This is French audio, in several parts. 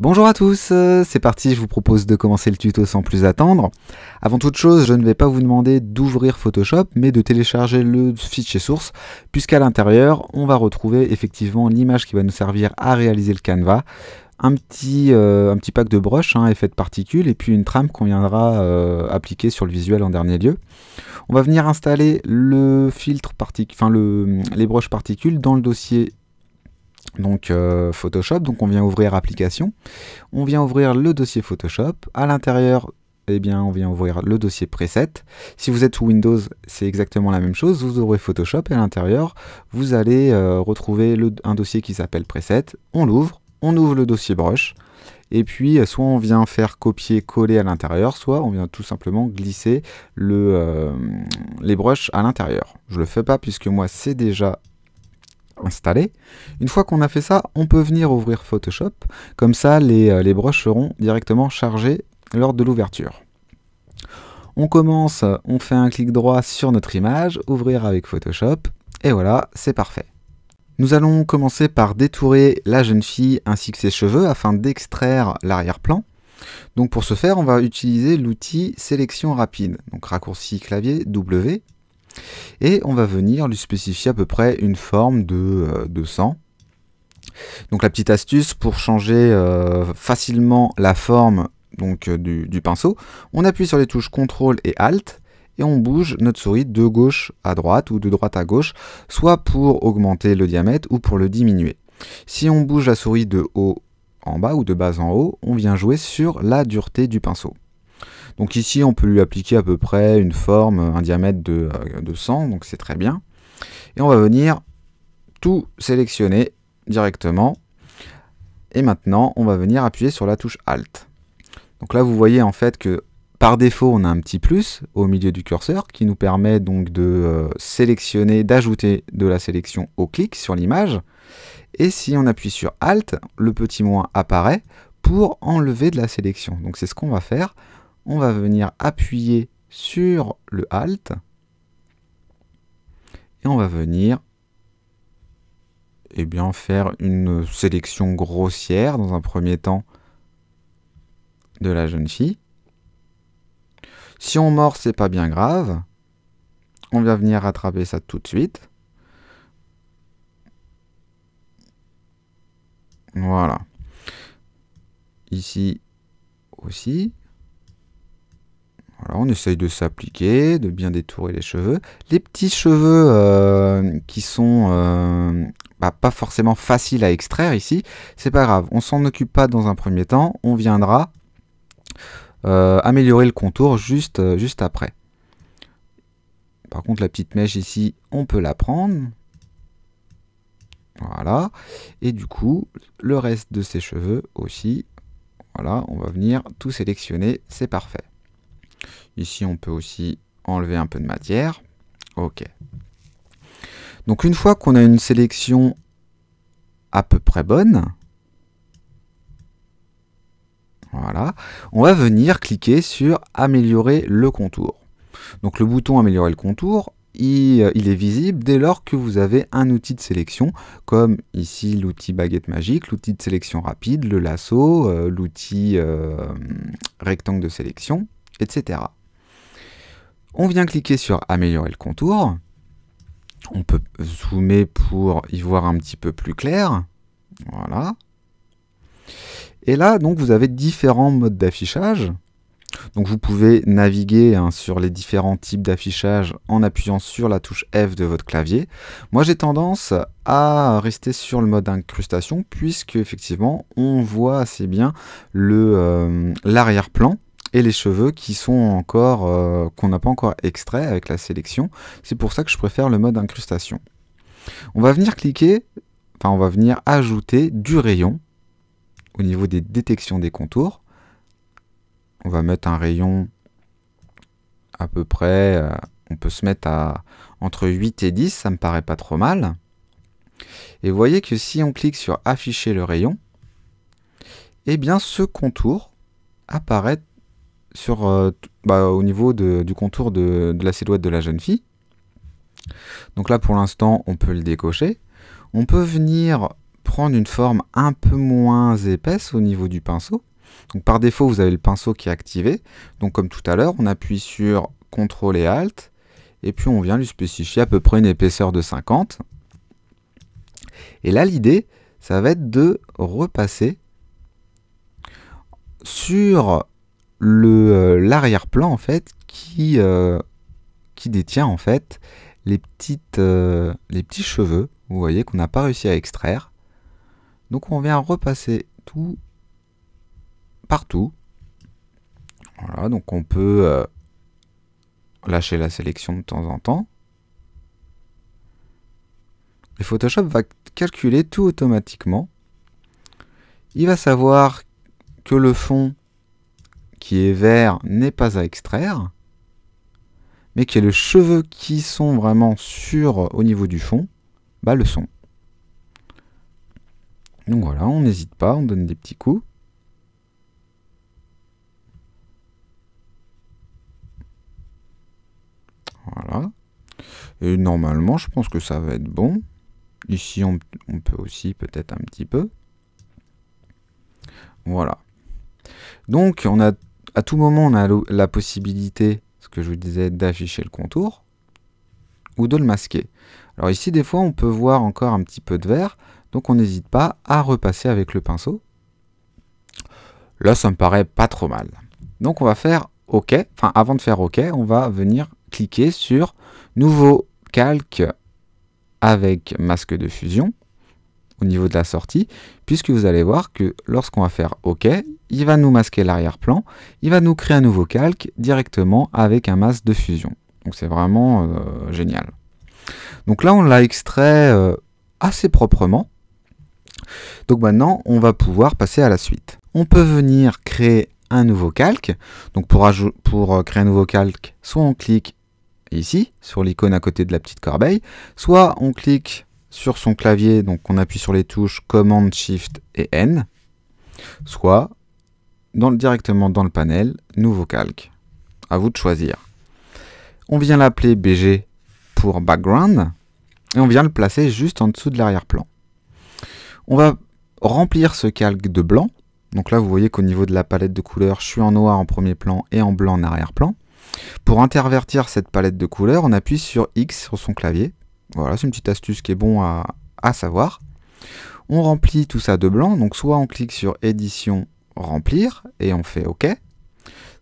Bonjour à tous, euh, c'est parti, je vous propose de commencer le tuto sans plus attendre. Avant toute chose, je ne vais pas vous demander d'ouvrir Photoshop, mais de télécharger le fichier source, puisqu'à l'intérieur, on va retrouver effectivement l'image qui va nous servir à réaliser le canevas, un petit, euh, un petit pack de broches, hein, effet de particules, et puis une trame qu'on viendra euh, appliquer sur le visuel en dernier lieu. On va venir installer le filtre le, les broches particules dans le dossier donc euh, Photoshop. Donc on vient ouvrir application, on vient ouvrir le dossier Photoshop. À l'intérieur, eh bien on vient ouvrir le dossier preset. Si vous êtes sous Windows, c'est exactement la même chose. Vous ouvrez Photoshop et à l'intérieur, vous allez euh, retrouver un dossier qui s'appelle preset. On l'ouvre, on ouvre le dossier brush. Et puis, euh, soit on vient faire copier-coller à l'intérieur, soit on vient tout simplement glisser les brushes à l'intérieur. Je le fais pas puisque moi, c'est déjà installé. Une fois qu'on a fait ça, on peut venir ouvrir Photoshop. Comme ça, les, euh, les broches seront directement chargées lors de l'ouverture. On commence, on fait un clic droit sur notre image, ouvrir avec Photoshop, et voilà, c'est parfait. Nous allons commencer par détourer la jeune fille ainsi que ses cheveux afin d'extraire l'arrière-plan. Donc pour ce faire, on va utiliser l'outil sélection rapide, donc raccourci clavier W. Et on va venir lui spécifier à peu près une forme de, 200 euh, sang. Donc la petite astuce pour changer euh, facilement la forme donc, euh, du, du, pinceau, on appuie sur les touches CTRL et ALT et on bouge notre souris de gauche à droite ou de droite à gauche, soit pour augmenter le diamètre ou pour le diminuer. Si on bouge la souris de haut en bas ou de bas en haut, on vient jouer sur la dureté du pinceau. Donc ici, on peut lui appliquer à peu près une forme, un diamètre de, 100, euh, donc c'est très bien. Et on va venir tout sélectionner directement. Et maintenant, on va venir appuyer sur la touche Alt. Donc là, vous voyez en fait que par défaut, on a un petit plus au milieu du curseur qui nous permet donc de euh, sélectionner, d'ajouter de la sélection au clic sur l'image. Et si on appuie sur Alt, le petit moins apparaît pour enlever de la sélection. Donc c'est ce qu'on va faire on va venir appuyer sur le Alt et on va venir et eh bien, faire une sélection grossière dans un premier temps de la jeune fille. Si on mord, c'est pas bien grave. On va venir rattraper ça tout de suite. Voilà. Ici aussi on essaye de s'appliquer, de bien détourer les cheveux. Les petits cheveux euh, qui sont euh, bah, pas forcément faciles à extraire ici, c'est pas grave. On s'en occupe pas dans un premier temps. On viendra euh, améliorer le contour juste, juste après. Par contre, la petite mèche ici, on peut la prendre. Voilà. Et du coup, le reste de ses cheveux aussi. Voilà, on va venir tout sélectionner. C'est parfait. Ici, on peut aussi enlever un peu de matière. OK. Donc une fois qu'on a une sélection à peu près bonne, voilà, on va venir cliquer sur améliorer le contour. Donc le bouton améliorer le contour, euh, il, est visible dès lors que vous avez un outil de sélection, comme ici l'outil baguette magique, l'outil de sélection rapide, le lasso, euh, l'outil euh, rectangle de sélection, etc. On vient cliquer sur améliorer le contour. On peut zoomer pour y voir un petit peu plus clair. Voilà. Et là, donc, vous avez différents modes d'affichage. Donc, vous pouvez naviguer hein, sur les différents types d'affichage en appuyant sur la touche F de votre clavier. Moi, j'ai tendance à rester sur le mode incrustation puisque, effectivement, on voit assez bien euh, l'arrière-plan et les cheveux qui sont encore euh, qu'on n'a pas encore extrait avec la sélection. C'est pour ça que je préfère le mode incrustation. On va venir cliquer, enfin on va venir ajouter du rayon au niveau des détections des contours. On va mettre un rayon à peu près, euh, on peut se mettre à entre 8 et 10, ça me paraît pas trop mal. Et vous voyez que si on clique sur afficher le rayon, eh bien ce contour apparaît sur, euh, bah, au niveau de, du contour de, de, la silhouette de la jeune fille. Donc là, pour l'instant, on peut le décocher. On peut venir prendre une forme un peu moins épaisse au niveau du pinceau. Donc par défaut, vous avez le pinceau qui est activé. Donc comme tout à l'heure, on appuie sur CTRL et ALT. Et puis on vient lui spécifier à peu près une épaisseur de 50. Et là, l'idée, ça va être de repasser sur le euh, l'arrière-plan en fait qui, euh, qui détient en fait les, petites, euh, les petits cheveux, vous voyez, qu'on n'a pas réussi à extraire. Donc on vient repasser tout partout. Voilà, donc on peut lâcher la sélection de temps en temps. Et Photoshop va calculer tout automatiquement. Il va savoir que le fond qui est vert n'est pas à extraire, mais qui est le cheveu qui sont vraiment sur au niveau du fond, bah le son Donc voilà, on n'hésite pas, on donne des petits coups. Voilà. Et normalement, je pense que ça va être bon. Ici, on, on peut aussi peut-être un petit peu. Voilà. Donc, on a à tout moment, on a la possibilité, ce que je vous disais, d'afficher le contour ou de le masquer. Alors ici, des fois, on peut voir encore un petit peu de vert, donc on n'hésite pas à repasser avec le pinceau. Là, ça me paraît pas trop mal. Donc on va faire OK, enfin avant de faire OK, on va venir cliquer sur Nouveau calque avec masque de fusion niveau de la sortie, puisque vous allez voir que lorsqu'on va faire OK, il va nous masquer l'arrière-plan, il va nous créer un nouveau calque directement avec un masque de fusion. Donc c'est vraiment euh, génial. Donc là, on l'a extrait euh, assez proprement. Donc maintenant, on va pouvoir passer à la suite. On peut venir créer un nouveau calque. Donc pour, pour euh, créer un nouveau calque, soit on clique ici, sur l'icône à côté de la petite corbeille, soit on clique sur son clavier, donc on appuie sur les touches Command, Shift et N, soit directement dans le panel Nouveau calque. À vous de choisir. On vient l'appeler BG pour background et on vient le placer juste en dessous de l'arrière-plan. On va remplir ce calque de blanc. Donc là, vous voyez qu'au niveau de la palette de couleurs, je suis en noir en premier plan et en blanc en arrière-plan. Pour intervertir cette palette de couleurs, on appuie sur X sur son clavier voilà, c'est une petite astuce qui est bon à, savoir. On remplit tout ça de blanc, donc soit on clique sur édition remplir et on fait OK,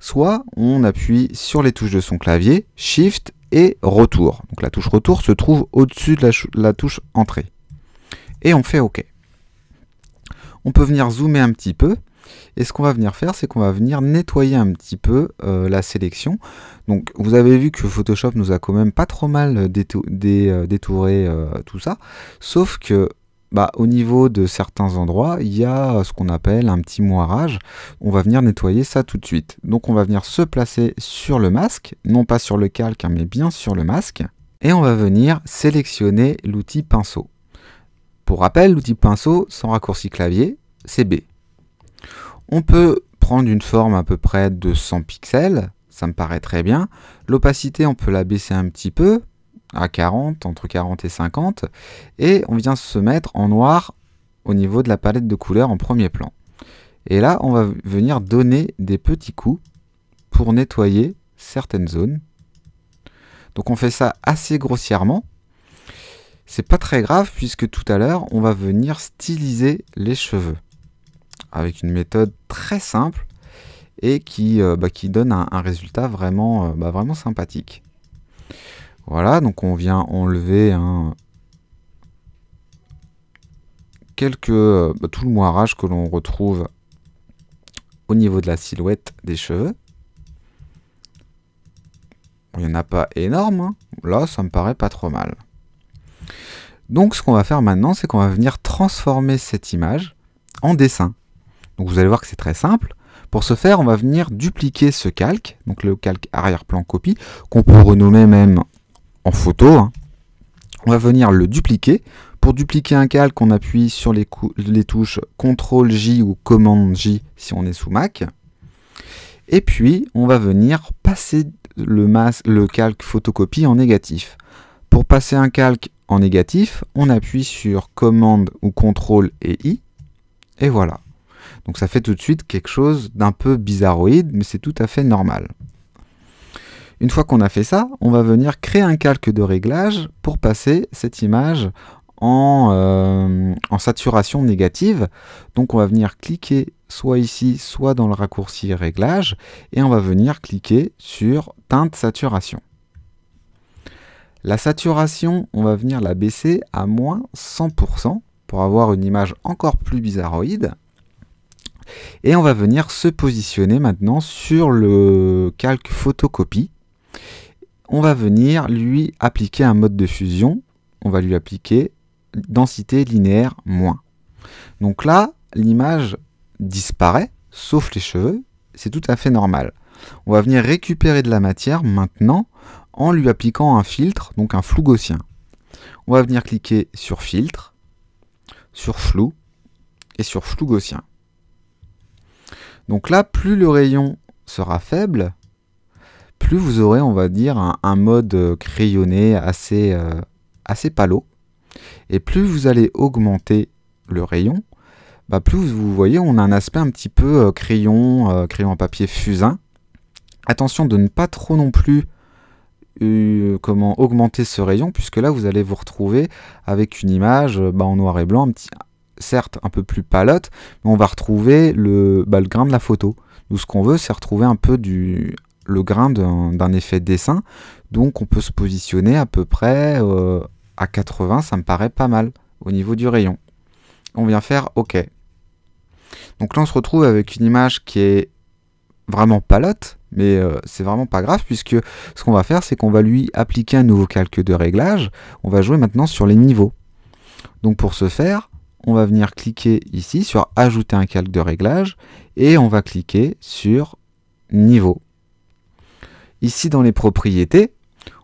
soit on appuie sur les touches de son clavier, Shift et retour. Donc la touche retour se trouve au-dessus de la, la, touche entrée. Et on fait OK. On peut venir zoomer un petit peu et ce qu'on va venir faire, c'est qu'on va venir nettoyer un petit peu euh, la sélection. Donc vous avez vu que Photoshop nous a quand même pas trop mal euh, euh, détouré tout ça, sauf que bah, au niveau de certains endroits, il y a ce qu'on appelle un petit moirage. On va venir nettoyer ça tout de suite. Donc on va venir se placer sur le masque, non pas sur le calque, hein, mais bien sur le masque. Et on va venir sélectionner l'outil pinceau. Pour rappel, l'outil pinceau sans raccourci clavier, c'est B. On peut prendre une forme à peu près de 100 pixels, ça me paraît très bien. L'opacité, on peut la baisser un petit peu, à 40, entre 40 et 50, et on vient se mettre en noir au niveau de la palette de couleurs en premier plan. Et là, on va venir donner des petits coups pour nettoyer certaines zones. Donc on fait ça assez grossièrement. C'est pas très grave puisque tout à l'heure, on va venir styliser les cheveux avec une méthode très simple et qui, euh, bah, qui donne un, résultat vraiment, euh, bah, vraiment sympathique. Voilà, donc on vient enlever quelques, euh, bah, tout le moirage que l'on retrouve au niveau de la silhouette des cheveux. Il n'y en a pas énorme, hein. là ça me paraît pas trop mal. Donc ce qu'on va faire maintenant, c'est qu'on va venir transformer cette image en dessin vous allez voir que c'est très simple. Pour ce faire, on va venir dupliquer ce calque, donc le calque arrière-plan copie, qu'on peut renommer même en photo. Hein. On va venir le dupliquer. Pour dupliquer un calque, on appuie sur les, touches CTRL-J ou COMMANDE-J si on est sous Mac. Et puis, on va venir passer le, calque photocopie en négatif. Pour passer un calque en négatif, on appuie sur commande ou CTRL et I. Et voilà, donc ça fait tout de suite quelque chose d'un peu bizarroïde, mais c'est tout à fait normal. Une fois qu'on a fait ça, on va venir créer un calque de réglage pour passer cette image en, euh, saturation négative. Donc on va venir cliquer soit ici, soit dans le raccourci réglage, et on va venir cliquer sur teinte saturation. La saturation, on va venir la baisser à moins 100% pour avoir une image encore plus bizarroïde. Et on va venir se positionner maintenant sur le calque photocopie. On va venir lui appliquer un mode de fusion. On va lui appliquer densité linéaire moins. Donc là, l'image disparaît, sauf les cheveux. C'est tout à fait normal. On va venir récupérer de la matière maintenant en lui appliquant un filtre, donc un flou gaussien. On va venir cliquer sur filtre, sur flou et sur flou gaussien. Donc là, plus le rayon sera faible, plus vous aurez, on va dire, un, mode euh, crayonné assez, euh, assez palo. Et plus vous allez augmenter le rayon, bah, plus vous voyez, on a un aspect un petit peu euh, crayon, crayon à papier fusain. Attention de ne pas trop non plus comment augmenter ce rayon, puisque là vous allez vous retrouver avec une image bah, en noir et blanc un petit, certes un peu plus palote, mais on va retrouver bah, le, grain de la photo. Nous, ce qu'on veut, c'est retrouver un peu du, le grain d'un effet dessin. Donc on peut se positionner à peu près euh, à 80, ça me paraît pas mal au niveau du rayon. On vient faire OK. Donc là on se retrouve avec une image qui est vraiment palote, mais euh, c'est vraiment pas grave puisque ce qu'on va faire c'est qu'on va lui appliquer un nouveau calque de réglage. On va jouer maintenant sur les niveaux. Donc pour ce faire, on va venir cliquer ici sur Ajouter un calque de réglage et on va cliquer sur Niveau. Ici dans les propriétés,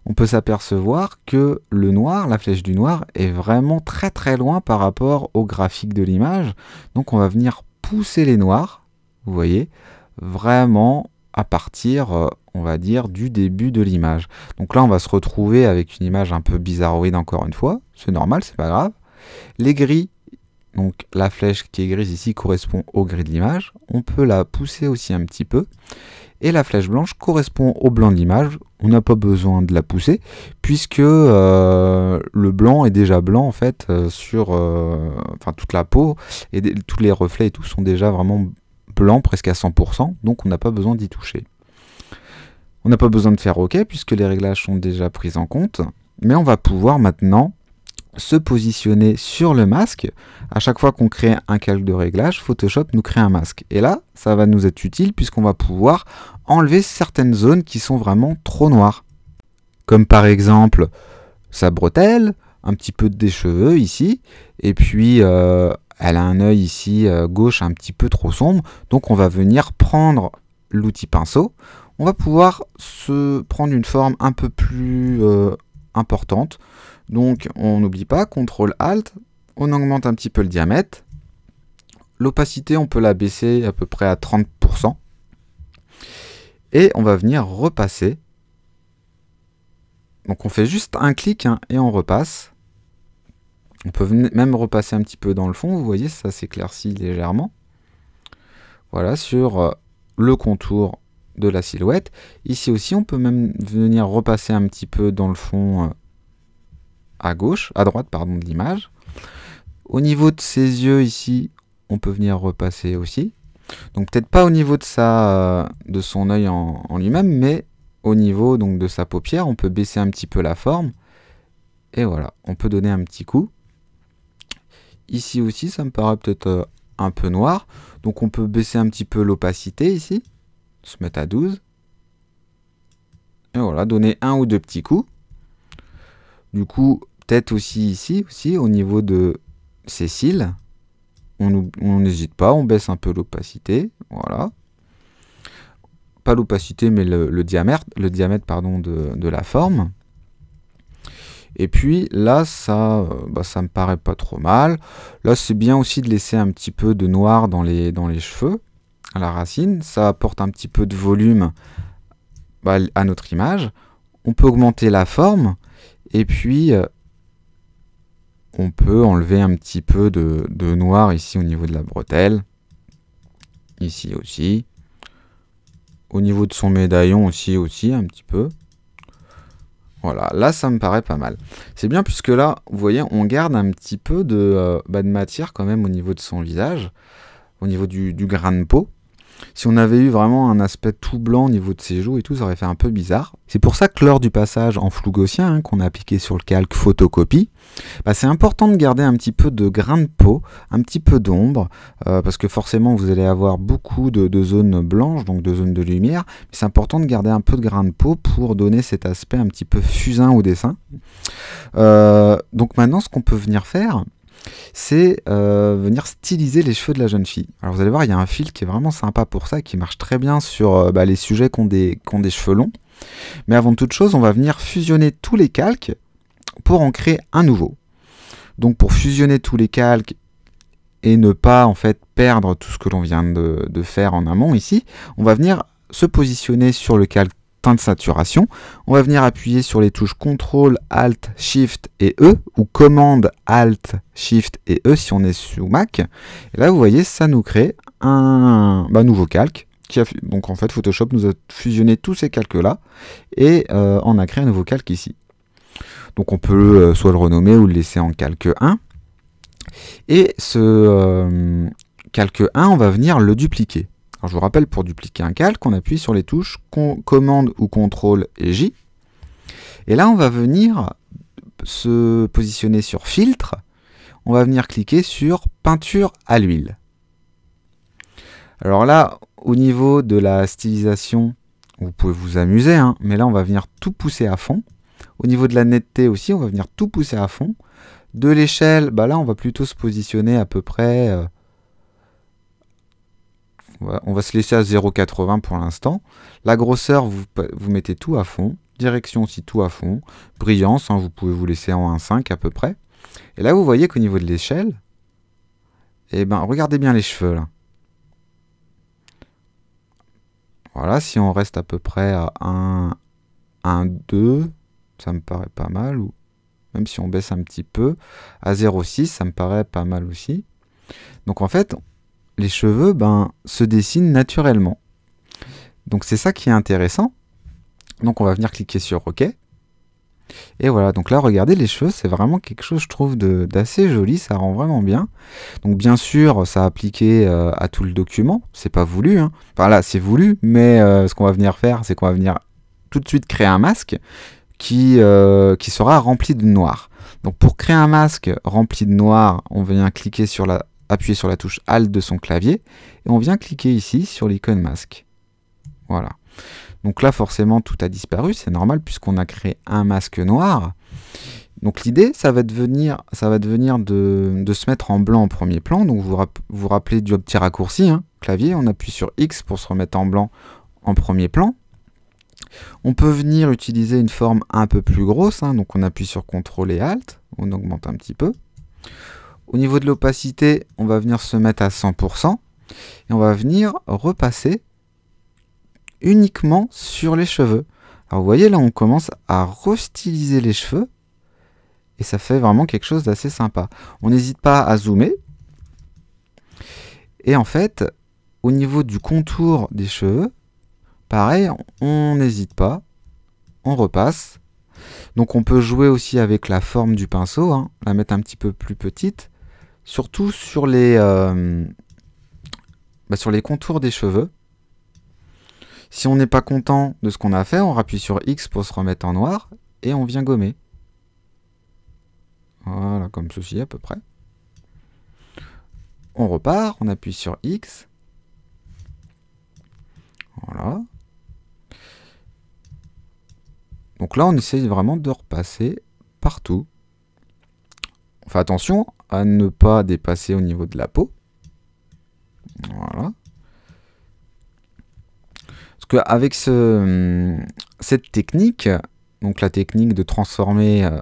on peut s'apercevoir que le noir, la flèche du noir, est vraiment très très loin par rapport au graphique de l'image. Donc on va venir pousser les noirs, vous voyez, vraiment à partir, euh, on va dire, du début de l'image. Donc là, on va se retrouver avec une image un peu bizarroïde encore une fois. C'est normal, c'est pas grave. Les gris, donc la flèche qui est grise ici correspond au gris de l'image. On peut la pousser aussi un petit peu. Et la flèche blanche correspond au blanc de l'image. On n'a pas besoin de la pousser puisque euh, le blanc est déjà blanc en fait euh, sur euh, toute la peau et tous les reflets et tout sont déjà vraiment blancs presque à 100%. Donc on n'a pas besoin d'y toucher. On n'a pas besoin de faire OK puisque les réglages sont déjà pris en compte. Mais on va pouvoir maintenant se positionner sur le masque. À chaque fois qu'on crée un calque de réglage, Photoshop nous crée un masque. Et là, ça va nous être utile puisqu'on va pouvoir enlever certaines zones qui sont vraiment trop noires. Comme par exemple sa bretelle, un petit peu des cheveux ici, et puis euh, elle a un œil ici euh, gauche un petit peu trop sombre. Donc on va venir prendre l'outil pinceau. On va pouvoir se prendre une forme un peu plus euh, importante. Donc on n'oublie pas, CTRL ALT, on augmente un petit peu le diamètre. L'opacité, on peut la baisser à peu près à 30%. Et on va venir repasser. Donc on fait juste un clic hein, et on repasse. On peut même repasser un petit peu dans le fond, vous voyez, ça s'éclaircit légèrement. Voilà, sur euh, le contour de la silhouette. Ici aussi, on peut même venir repasser un petit peu dans le fond euh, à gauche, à droite pardon de l'image. Au niveau de ses yeux ici, on peut venir repasser aussi. Donc peut-être pas au niveau de sa, euh, de son œil en, lui-même, mais au niveau donc de sa paupière, on peut baisser un petit peu la forme. Et voilà, on peut donner un petit coup. Ici aussi, ça me paraît peut-être euh, un peu noir. Donc on peut baisser un petit peu l'opacité ici. Se mettre à 12. Et voilà, donner un ou deux petits coups. Du coup, peut-être aussi ici, aussi au niveau de ces cils, on n'hésite pas, on baisse un peu l'opacité, voilà. Pas l'opacité, mais le, diamètre, le diamètre pardon, de, la forme. Et puis là, ça, euh, bah, ça me paraît pas trop mal. Là, c'est bien aussi de laisser un petit peu de noir dans les, dans les cheveux, à la racine. Ça apporte un petit peu de volume bah, à notre image. On peut augmenter la forme. Et puis, euh, on peut enlever un petit peu de, noir ici au niveau de la bretelle. Ici aussi. Au niveau de son médaillon aussi, aussi un petit peu. Voilà, là ça me paraît pas mal. C'est bien puisque là, vous voyez, on garde un petit peu de, euh, bah, matière quand même au niveau de son visage, au niveau du, du grain de peau. Si on avait eu vraiment un aspect tout blanc au niveau de ses joues et tout, ça aurait fait un peu bizarre. C'est pour ça que lors du passage en flou gaussien hein, qu'on a appliqué sur le calque photocopie, bah, c'est important de garder un petit peu de grain de peau, un petit peu d'ombre, euh, parce que forcément vous allez avoir beaucoup de, zones blanches, donc de zones de lumière, c'est important de garder un peu de grain de peau pour donner cet aspect un petit peu fusain au dessin. Euh, donc maintenant ce qu'on peut venir faire, c'est euh, venir styliser les cheveux de la jeune fille. Alors vous allez voir, il y a un fil qui est vraiment sympa pour ça, qui marche très bien sur euh, bah, les sujets qui ont, des, des cheveux longs. Mais avant toute chose, on va venir fusionner tous les calques pour en créer un nouveau. Donc pour fusionner tous les calques et ne pas en fait perdre tout ce que l'on vient de, faire en amont ici, on va venir se positionner sur le calque de saturation. On va venir appuyer sur les touches CTRL, ALT, SHIFT et E, ou commande ALT, SHIFT et E si on est sous Mac. Et là, vous voyez, ça nous crée un bah, nouveau calque. donc en fait, Photoshop nous a fusionné tous ces calques-là et on euh, a créé un nouveau calque ici. Donc on peut euh, soit le renommer ou le laisser en calque 1. Et ce euh, calque 1, on va venir le dupliquer. Alors je vous rappelle, pour dupliquer un calque, on appuie sur les touches commande ou contrôle et J. Et là, on va venir se positionner sur filtre. On va venir cliquer sur peinture à l'huile. Alors là, au niveau de la stylisation, vous pouvez vous amuser, hein, mais là, on va venir tout pousser à fond. Au niveau de la netteté aussi, on va venir tout pousser à fond. De l'échelle, bah là, on va plutôt se positionner à peu près euh, on va se laisser à 0,80 pour l'instant. La grosseur, vous, vous, mettez tout à fond. Direction aussi tout à fond. Brillance, hein, vous pouvez vous laisser en 1,5 à peu près. Et là, vous voyez qu'au niveau de l'échelle, eh ben, regardez bien les cheveux là. Voilà, si on reste à peu près à 1, 1, 2, ça me paraît pas mal. Ou même si on baisse un petit peu, à 0,6, ça me paraît pas mal aussi. Donc en fait, les cheveux ben, se dessinent naturellement. Donc c'est ça qui est intéressant. Donc on va venir cliquer sur OK. Et voilà, donc là, regardez les cheveux, c'est vraiment quelque chose, je trouve, d'assez joli, ça rend vraiment bien. Donc bien sûr, ça a appliqué euh, à tout le document, c'est pas voulu. Hein. Enfin là, c'est voulu, mais euh, ce qu'on va venir faire, c'est qu'on va venir tout de suite créer un masque qui, euh, qui sera rempli de noir. Donc pour créer un masque rempli de noir, on vient cliquer sur la appuyer sur la touche Alt de son clavier, et on vient cliquer ici sur l'icône masque. Voilà. Donc là, forcément, tout a disparu, c'est normal, puisqu'on a créé un masque noir. Donc l'idée, ça va devenir, ça va devenir de, se mettre en blanc en premier plan. Donc vous vous rappelez du petit raccourci, hein. clavier, on appuie sur X pour se remettre en blanc en premier plan. On peut venir utiliser une forme un peu plus grosse, hein. donc on appuie sur CTRL et ALT, on augmente un petit peu. Au niveau de l'opacité, on va venir se mettre à 100%, et on va venir repasser uniquement sur les cheveux. Alors vous voyez là, on commence à restyliser les cheveux, et ça fait vraiment quelque chose d'assez sympa. On n'hésite pas à zoomer, et en fait, au niveau du contour des cheveux, pareil, on n'hésite pas, on repasse. Donc on peut jouer aussi avec la forme du pinceau, hein, la mettre un petit peu plus petite surtout sur les, euh, bah, sur les contours des cheveux. Si on n'est pas content de ce qu'on a fait, on appuie sur X pour se remettre en noir et on vient gommer. Voilà, comme ceci à peu près. On repart, on appuie sur X. Voilà. Donc là, on essaye vraiment de repasser partout. On fait attention, à ne pas dépasser au niveau de la peau. Voilà. Parce qu'avec hum, cette technique, donc la technique de transformer euh,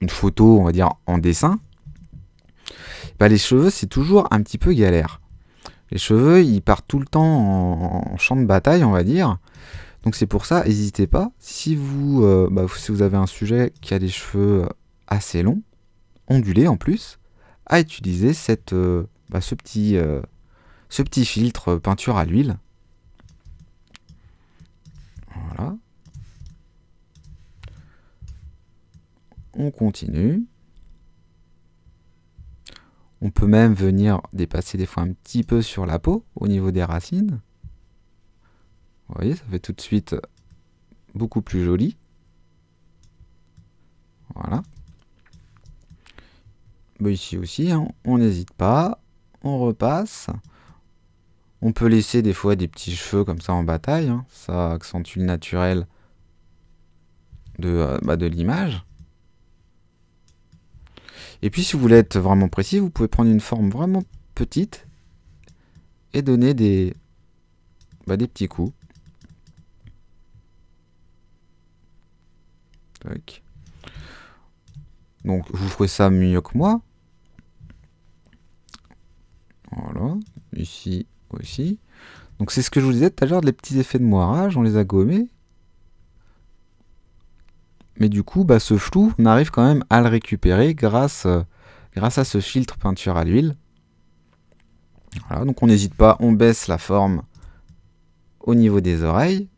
une photo, on va dire, en dessin, bah, les cheveux, c'est toujours un petit peu galère. Les cheveux, ils partent tout le temps en, champ de bataille, on va dire. Donc c'est pour ça, n'hésitez pas. Si vous, euh, bah, si vous avez un sujet qui a des cheveux euh, assez longs, ondulé en plus, à utiliser cette, euh, bah, ce, petit, euh, ce petit filtre peinture à l'huile. Voilà. On continue. On peut même venir dépasser des fois un petit peu sur la peau au niveau des racines. Vous voyez, ça fait tout de suite beaucoup plus joli. Voilà. Bah, ici aussi, hein. on n'hésite pas, on repasse. On peut laisser des fois des petits cheveux comme ça en bataille, hein. ça accentue le naturel de, euh, bah, de l'image. Et puis si vous voulez être vraiment précis, vous pouvez prendre une forme vraiment petite et donner des, bah, des petits coups. Donc vous ferez ça mieux que moi. Voilà, ici aussi. Donc c'est ce que je vous disais tout à l'heure, les petits effets de moirage, on les a gommés. Mais du coup, bah, ce flou, on arrive quand même à le récupérer grâce, euh, grâce à ce filtre peinture à l'huile. Voilà, donc on n'hésite pas, on baisse la forme au niveau des oreilles.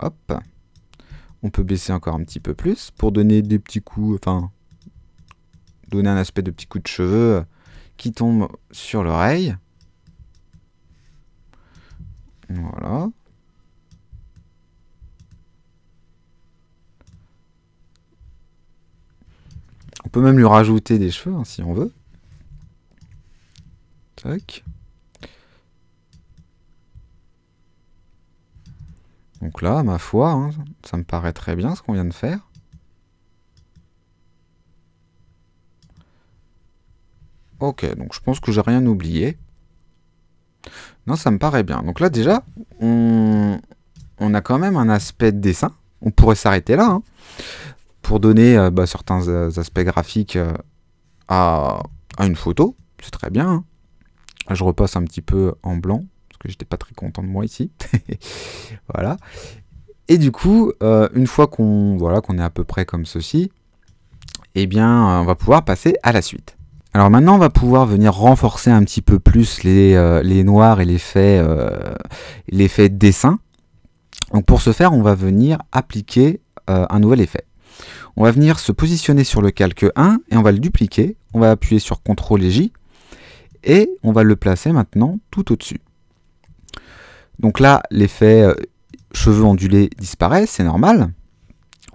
Hop. On peut baisser encore un petit peu plus pour donner des petits coups, enfin, donner un aspect de petits coups de cheveux qui tombe sur l'oreille. Voilà. On peut même lui rajouter des cheveux hein, si on veut. Tac. Donc là, ma foi, hein, ça me paraît très bien ce qu'on vient de faire. Ok, donc je pense que j'ai rien oublié. Non, ça me paraît bien. Donc là, déjà, on, a quand même un aspect de dessin. On pourrait s'arrêter là, hein, pour donner euh, bah, certains aspects graphiques euh, à, une photo. C'est très bien. Hein. je repasse un petit peu en blanc, parce que j'étais pas très content de moi ici. voilà. Et du coup, euh, une fois qu'on voilà, qu'on est à peu près comme ceci, eh bien, on va pouvoir passer à la suite. Alors maintenant, on va pouvoir venir renforcer un petit peu plus les, euh, noirs et l'effet euh, dessin. Donc pour ce faire, on va venir appliquer euh, un nouvel effet. On va venir se positionner sur le calque 1 et on va le dupliquer. On va appuyer sur CTRL et J et on va le placer maintenant tout au-dessus. Donc là, l'effet euh, cheveux ondulés disparaît, c'est normal.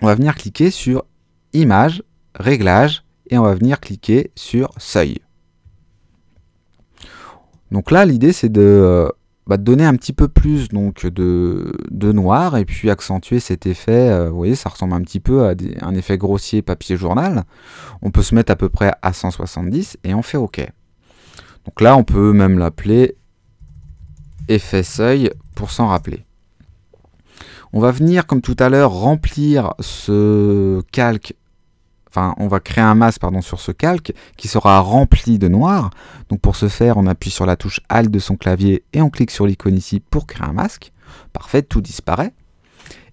On va venir cliquer sur Image, Réglages et on va venir cliquer sur seuil. Donc là, l'idée, c'est de euh, bah, donner un petit peu plus donc, de, noir et puis accentuer cet effet. Euh, vous voyez, ça ressemble un petit peu à un effet grossier papier journal. On peut se mettre à peu près à 170 et on fait OK. Donc là, on peut même l'appeler effet seuil pour s'en rappeler. On va venir, comme tout à l'heure, remplir ce calque enfin, on va créer un masque sur ce calque qui sera rempli de noir. Donc pour ce faire, on appuie sur la touche Alt de son clavier et on clique sur l'icône ici pour créer un masque. Parfait, tout disparaît.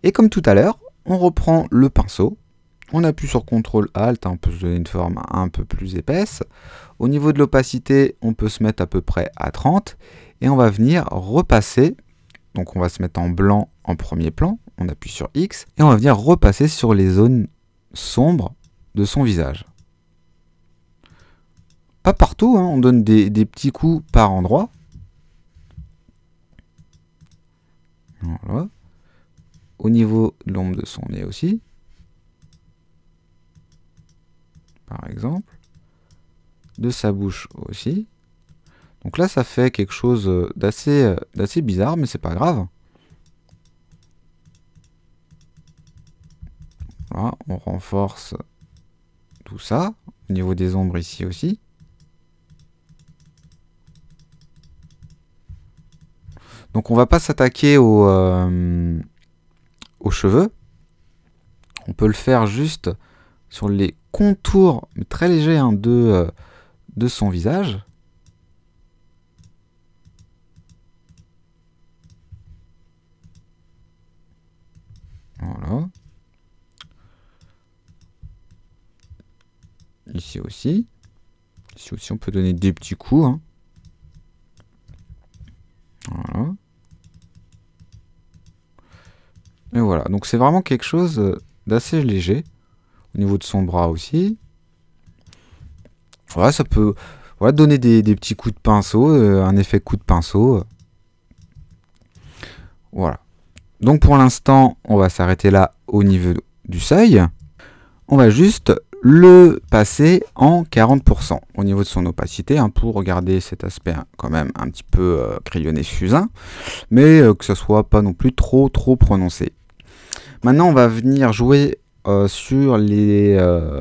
Et comme tout à l'heure, on reprend le pinceau. On appuie sur CTRL ALT, hein, on peut se donner une forme un peu plus épaisse. Au niveau de l'opacité, on peut se mettre à peu près à 30. Et on va venir repasser, donc on va se mettre en blanc en premier plan, on appuie sur X, et on va venir repasser sur les zones sombres de son visage. Pas partout, hein, on donne des, petits coups par endroit. Au niveau de l'ombre de son nez aussi. Par exemple. De sa bouche aussi. Donc là, ça fait quelque chose d'assez bizarre, mais c'est pas grave. on renforce tout ça, au niveau des ombres ici aussi. Donc on va pas s'attaquer aux, euh, aux cheveux. On peut le faire juste sur les contours très légers hein, de, euh, de son visage. Voilà. ici aussi. Ici aussi, on peut donner des petits coups. Hein. Voilà. Et voilà, donc c'est vraiment quelque chose euh, d'assez léger. Au niveau de son bras aussi. Voilà, ça peut voilà, donner des, petits coups de pinceau, euh, un effet coup de pinceau. Voilà. Donc pour l'instant, on va s'arrêter là au niveau du seuil. On va juste le passer en 40% au niveau de son opacité hein, pour regarder cet aspect hein, quand même un petit peu euh, crayonné fusain, mais euh, que ce soit pas non plus trop trop prononcé. Maintenant, on va venir jouer euh, sur, les,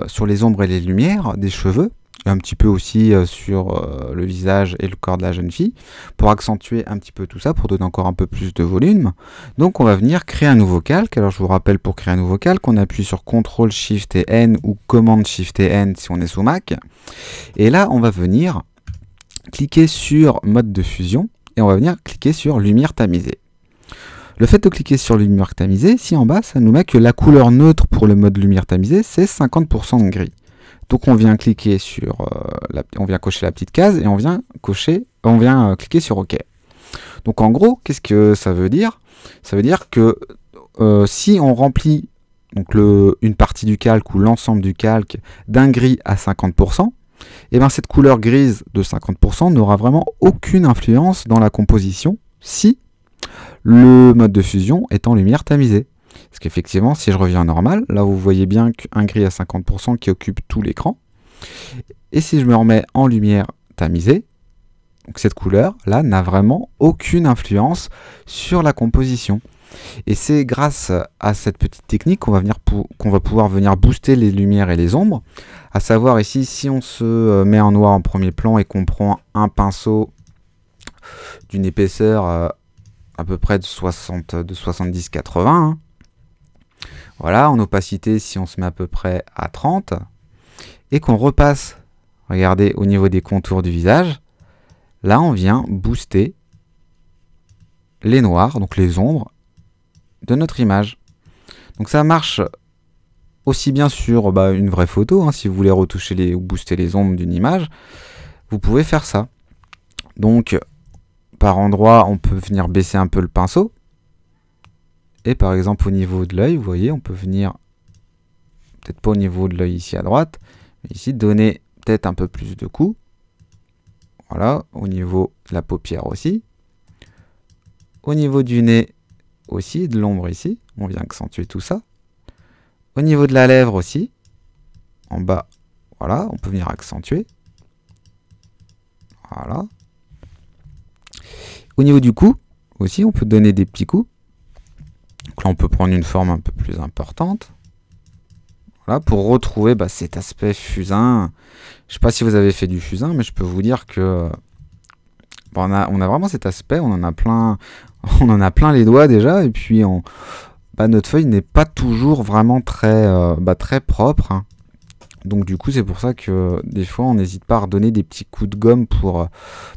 sur les ombres et les lumières des cheveux un petit peu aussi euh, sur euh, le visage et le corps de la jeune fille, pour accentuer un petit peu tout ça, pour donner encore un peu plus de volume. Donc on va venir créer un nouveau calque. Alors je vous rappelle pour créer un nouveau calque, on appuie sur CTRL SHIFT et N ou CMD, SHIFT et N si on est sous Mac. Et là on va venir cliquer sur mode de fusion et on va venir cliquer sur lumière tamisée. Le fait de cliquer sur lumière tamisée, si en bas, ça nous met que la couleur neutre pour le mode lumière tamisée, c'est 50% de gris. Donc on vient cliquer sur, euh, on vient cocher la petite case et on vient cocher, on vient euh, cliquer sur OK. Donc en gros, qu'est-ce que ça veut dire Ça veut dire que euh, si on remplit donc le, une partie du calque ou l'ensemble du calque d'un gris à 50%, et bien cette couleur grise de 50% n'aura vraiment aucune influence dans la composition si le mode de fusion est en lumière tamisée. Parce qu'effectivement, si je reviens à normal, là vous voyez bien qu'un gris à 50% qui occupe tout l'écran. Et si je me remets en lumière tamisée, cette couleur là n'a vraiment aucune influence sur la composition. Et c'est grâce à cette petite technique qu'on va, pouvoir venir booster les lumières et les ombres. À savoir ici, si on se euh, met en noir en premier plan et qu'on prend un pinceau d'une épaisseur euh, à peu près de 60, 70-80, voilà, en opacité, si on se met à peu près à 30, et qu'on repasse, regardez, au niveau des contours du visage, là on vient booster les noirs, donc les ombres, de notre image. Donc ça marche aussi bien sur bah, une vraie photo, hein, si vous voulez retoucher ou booster les ombres d'une image, vous pouvez faire ça. Donc par endroit, on peut venir baisser un peu le pinceau, et par exemple, au niveau de l'œil, vous voyez, on peut venir, peut-être pas au niveau de l'œil ici à droite, mais ici, donner peut-être un peu plus de coups. Voilà, au niveau de la paupière aussi. Au niveau du nez aussi, de l'ombre ici, on vient accentuer tout ça. Au niveau de la lèvre aussi, en bas, voilà, on peut venir accentuer. Voilà. Au niveau du cou aussi, on peut donner des petits coups. Donc là, on peut prendre une forme un peu plus importante. Voilà, pour retrouver bah, cet aspect fusain. Je ne sais pas si vous avez fait du fusain, mais je peux vous dire que bah, on, a, vraiment cet aspect, on en a plein, on en a plein les doigts déjà, et puis bah, notre feuille n'est pas toujours vraiment très, euh, très propre. Hein. Donc du coup, c'est pour ça que des fois, on n'hésite pas à redonner des petits coups de gomme pour,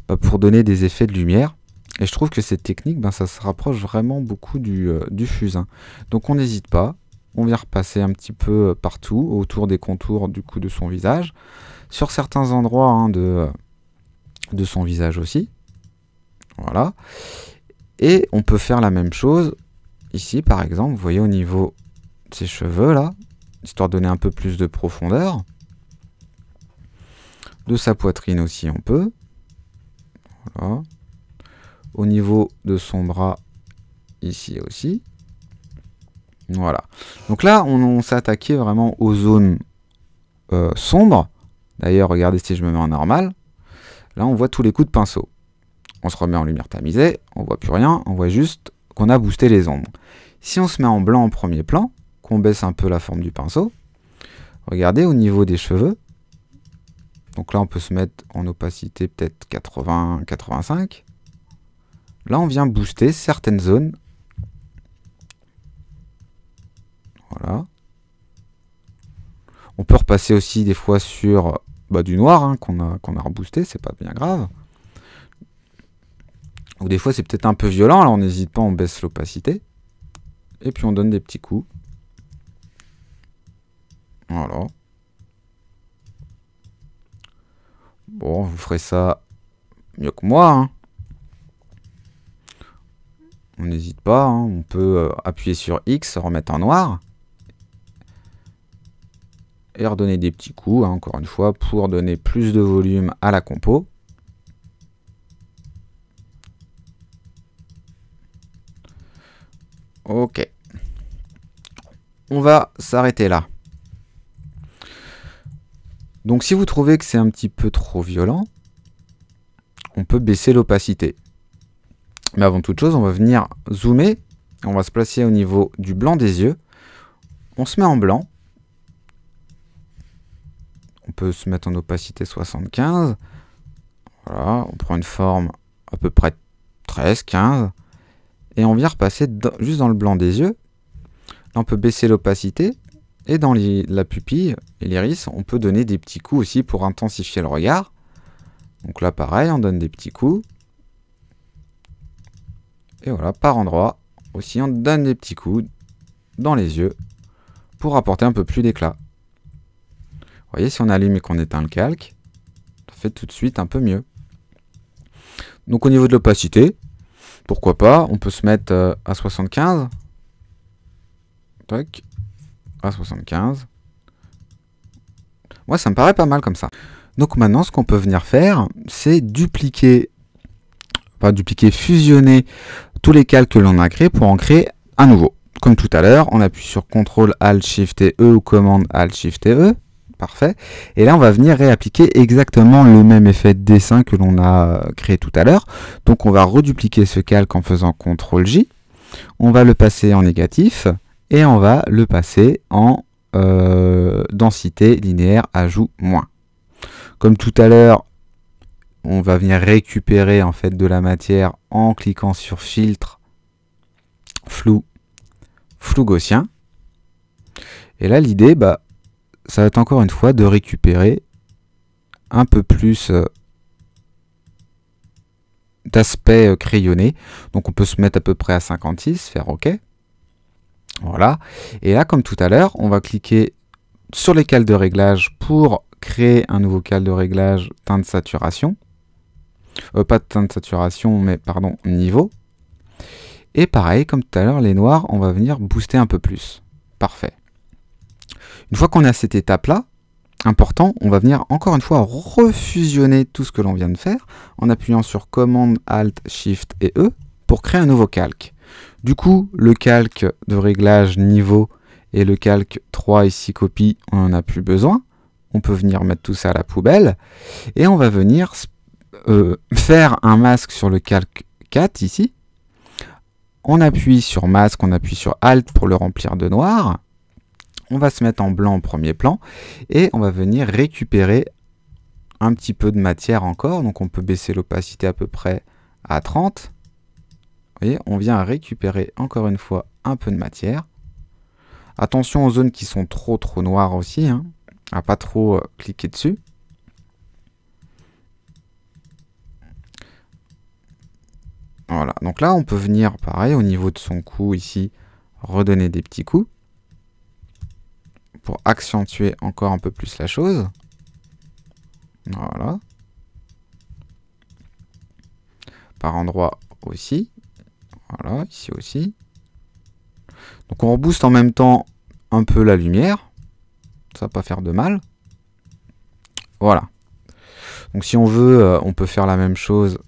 euh, pour donner des effets de lumière. Et je trouve que cette technique, ben, ça se rapproche vraiment beaucoup du, euh, fusain. Donc on n'hésite pas, on vient repasser un petit peu euh, partout, autour des contours du coup de son visage, sur certains endroits hein, de, euh, de son visage aussi. Voilà. Et on peut faire la même chose ici, par exemple, vous voyez au niveau de ses cheveux là, histoire de donner un peu plus de profondeur. De sa poitrine aussi, on peut. Voilà au niveau de son bras ici aussi. Voilà. Donc là, on, s'est attaqué vraiment aux zones euh, sombres. D'ailleurs, regardez si je me mets en normal. Là, on voit tous les coups de pinceau. On se remet en lumière tamisée, on voit plus rien, on voit juste qu'on a boosté les ombres. Si on se met en blanc en premier plan, qu'on baisse un peu la forme du pinceau, regardez au niveau des cheveux, donc là on peut se mettre en opacité peut-être 80, 85, Là, on vient booster certaines zones. Voilà. On peut repasser aussi des fois sur bah, du noir hein, qu'on a, qu'on a reboosté, c'est pas bien grave. Ou des fois c'est peut-être un peu violent, alors on n'hésite pas, on baisse l'opacité. Et puis on donne des petits coups. Voilà. Bon, vous ferez ça mieux que moi. Hein on n'hésite pas, hein. on peut euh, appuyer sur X, remettre en noir, et redonner des petits coups, hein, encore une fois, pour donner plus de volume à la compo. Ok. On va s'arrêter là. Donc si vous trouvez que c'est un petit peu trop violent, on peut baisser l'opacité. Mais avant toute chose, on va venir zoomer. On va se placer au niveau du blanc des yeux. On se met en blanc. On peut se mettre en opacité 75. Voilà, on prend une forme à peu près 13, 15. Et on vient repasser juste dans le blanc des yeux. Là, on peut baisser l'opacité. Et dans la pupille et l'iris, on peut donner des petits coups aussi pour intensifier le regard. Donc là, pareil, on donne des petits coups. Et voilà, par endroit, aussi on donne des petits coups dans les yeux pour apporter un peu plus d'éclat. Vous voyez, si on allume et qu'on éteint le calque, ça fait tout de suite un peu mieux. Donc au niveau de l'opacité, pourquoi pas, on peut se mettre euh, à 75. Toc, à 75. Moi, ça me paraît pas mal comme ça. Donc maintenant, ce qu'on peut venir faire, c'est dupliquer, enfin dupliquer, fusionner tous les calques que l'on a créés pour en créer un nouveau. Comme tout à l'heure, on appuie sur CTRL ALT SHIFT et E ou commande ALT SHIFT et E. Parfait. Et là, on va venir réappliquer exactement le même effet de dessin que l'on a euh, créé tout à l'heure. Donc, on va redupliquer ce calque en faisant CTRL J. On va le passer en négatif et on va le passer en euh, densité linéaire ajout moins. Comme tout à l'heure, on va venir récupérer en fait de la matière en cliquant sur filtre, flou, flou gaussien. Et là l'idée, bah, ça va être encore une fois de récupérer un peu plus euh, d'aspect euh, crayonné. Donc on peut se mettre à peu près à 56, faire OK. Voilà. Et là, comme tout à l'heure, on va cliquer sur les cales de réglage pour créer un nouveau cal de réglage teinte saturation. Euh, pas de teinte de saturation, mais pardon, niveau. Et pareil, comme tout à l'heure, les noirs, on va venir booster un peu plus. Parfait. Une fois qu'on a cette étape-là, important, on va venir encore une fois refusionner tout ce que l'on vient de faire en appuyant sur commande Alt, Shift et E pour créer un nouveau calque. Du coup, le calque de réglage niveau et le calque 3 ici copie, on n'en a plus besoin. On peut venir mettre tout ça à la poubelle. Et on va venir euh, faire un masque sur le calque 4 ici. On appuie sur masque, on appuie sur Alt pour le remplir de noir. On va se mettre en blanc au premier plan et on va venir récupérer un petit peu de matière encore. Donc on peut baisser l'opacité à peu près à 30. Vous voyez, on vient récupérer encore une fois un peu de matière. Attention aux zones qui sont trop trop noires aussi, hein. à pas trop euh, cliquer dessus. Voilà, donc là on peut venir pareil au niveau de son cou ici, redonner des petits coups pour accentuer encore un peu plus la chose. Voilà. Par endroit aussi. Voilà, ici aussi. Donc on rebooste en même temps un peu la lumière. Ça va pas faire de mal. Voilà. Donc si on veut, euh, on peut faire la même chose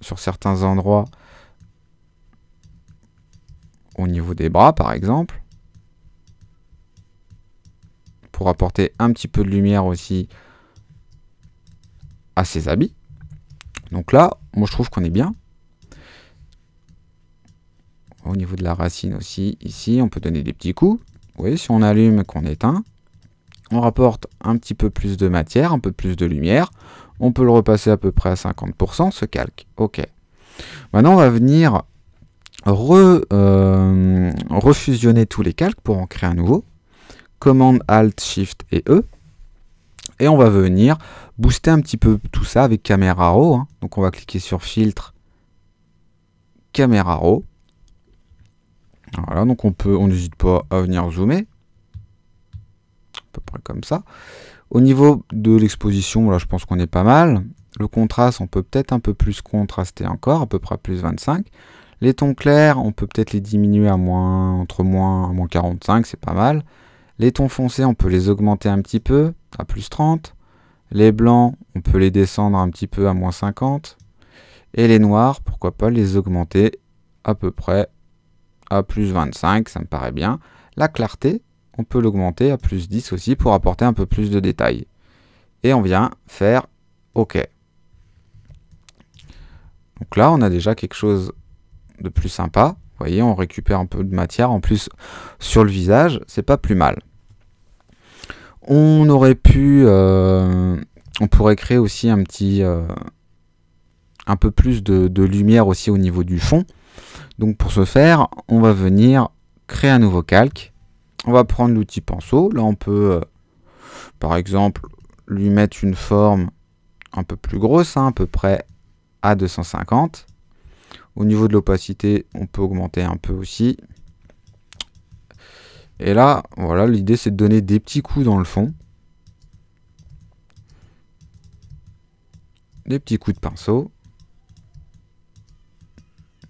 sur certains endroits au niveau des bras par exemple pour apporter un petit peu de lumière aussi à ses habits. Donc là, moi je trouve qu'on est bien. Au niveau de la racine aussi, ici, on peut donner des petits coups. oui si on allume qu'on éteint, on rapporte un petit peu plus de matière, un peu plus de lumière on peut le repasser à peu près à 50%, ce calque. Ok. Maintenant, on va venir euh, refusionner tous les calques pour en créer un nouveau. Commande Alt Shift et E. Et on va venir booster un petit peu tout ça avec Caméra Raw. Hein. Donc on va cliquer sur Filtre, Caméra Raw. Voilà, donc on peut, on n'hésite pas à venir zoomer. À peu près comme ça. Au niveau de l'exposition, là je pense qu'on est pas mal. Le contraste, on peut peut-être un peu plus contraster encore, à peu près à plus 25. Les tons clairs, on peut peut-être les diminuer à moins, entre moins, à moins 45, c'est pas mal. Les tons foncés, on peut les augmenter un petit peu, à plus 30. Les blancs, on peut les descendre un petit peu à moins 50. Et les noirs, pourquoi pas les augmenter à peu près à plus 25, ça me paraît bien. La clarté, on peut l'augmenter à plus 10 aussi pour apporter un peu plus de détails. Et on vient faire OK. Donc là, on a déjà quelque chose de plus sympa. Vous voyez, on récupère un peu de matière en plus sur le visage, c'est pas plus mal. On aurait pu, euh, on pourrait créer aussi un petit, euh, un peu plus de, lumière aussi au niveau du fond. Donc pour ce faire, on va venir créer un nouveau calque on va prendre l'outil pinceau. Là, on peut, euh, par exemple, lui mettre une forme un peu plus grosse, hein, à peu près à 250. Au niveau de l'opacité, on peut augmenter un peu aussi. Et là, voilà, l'idée c'est de donner des petits coups dans le fond. Des petits coups de pinceau.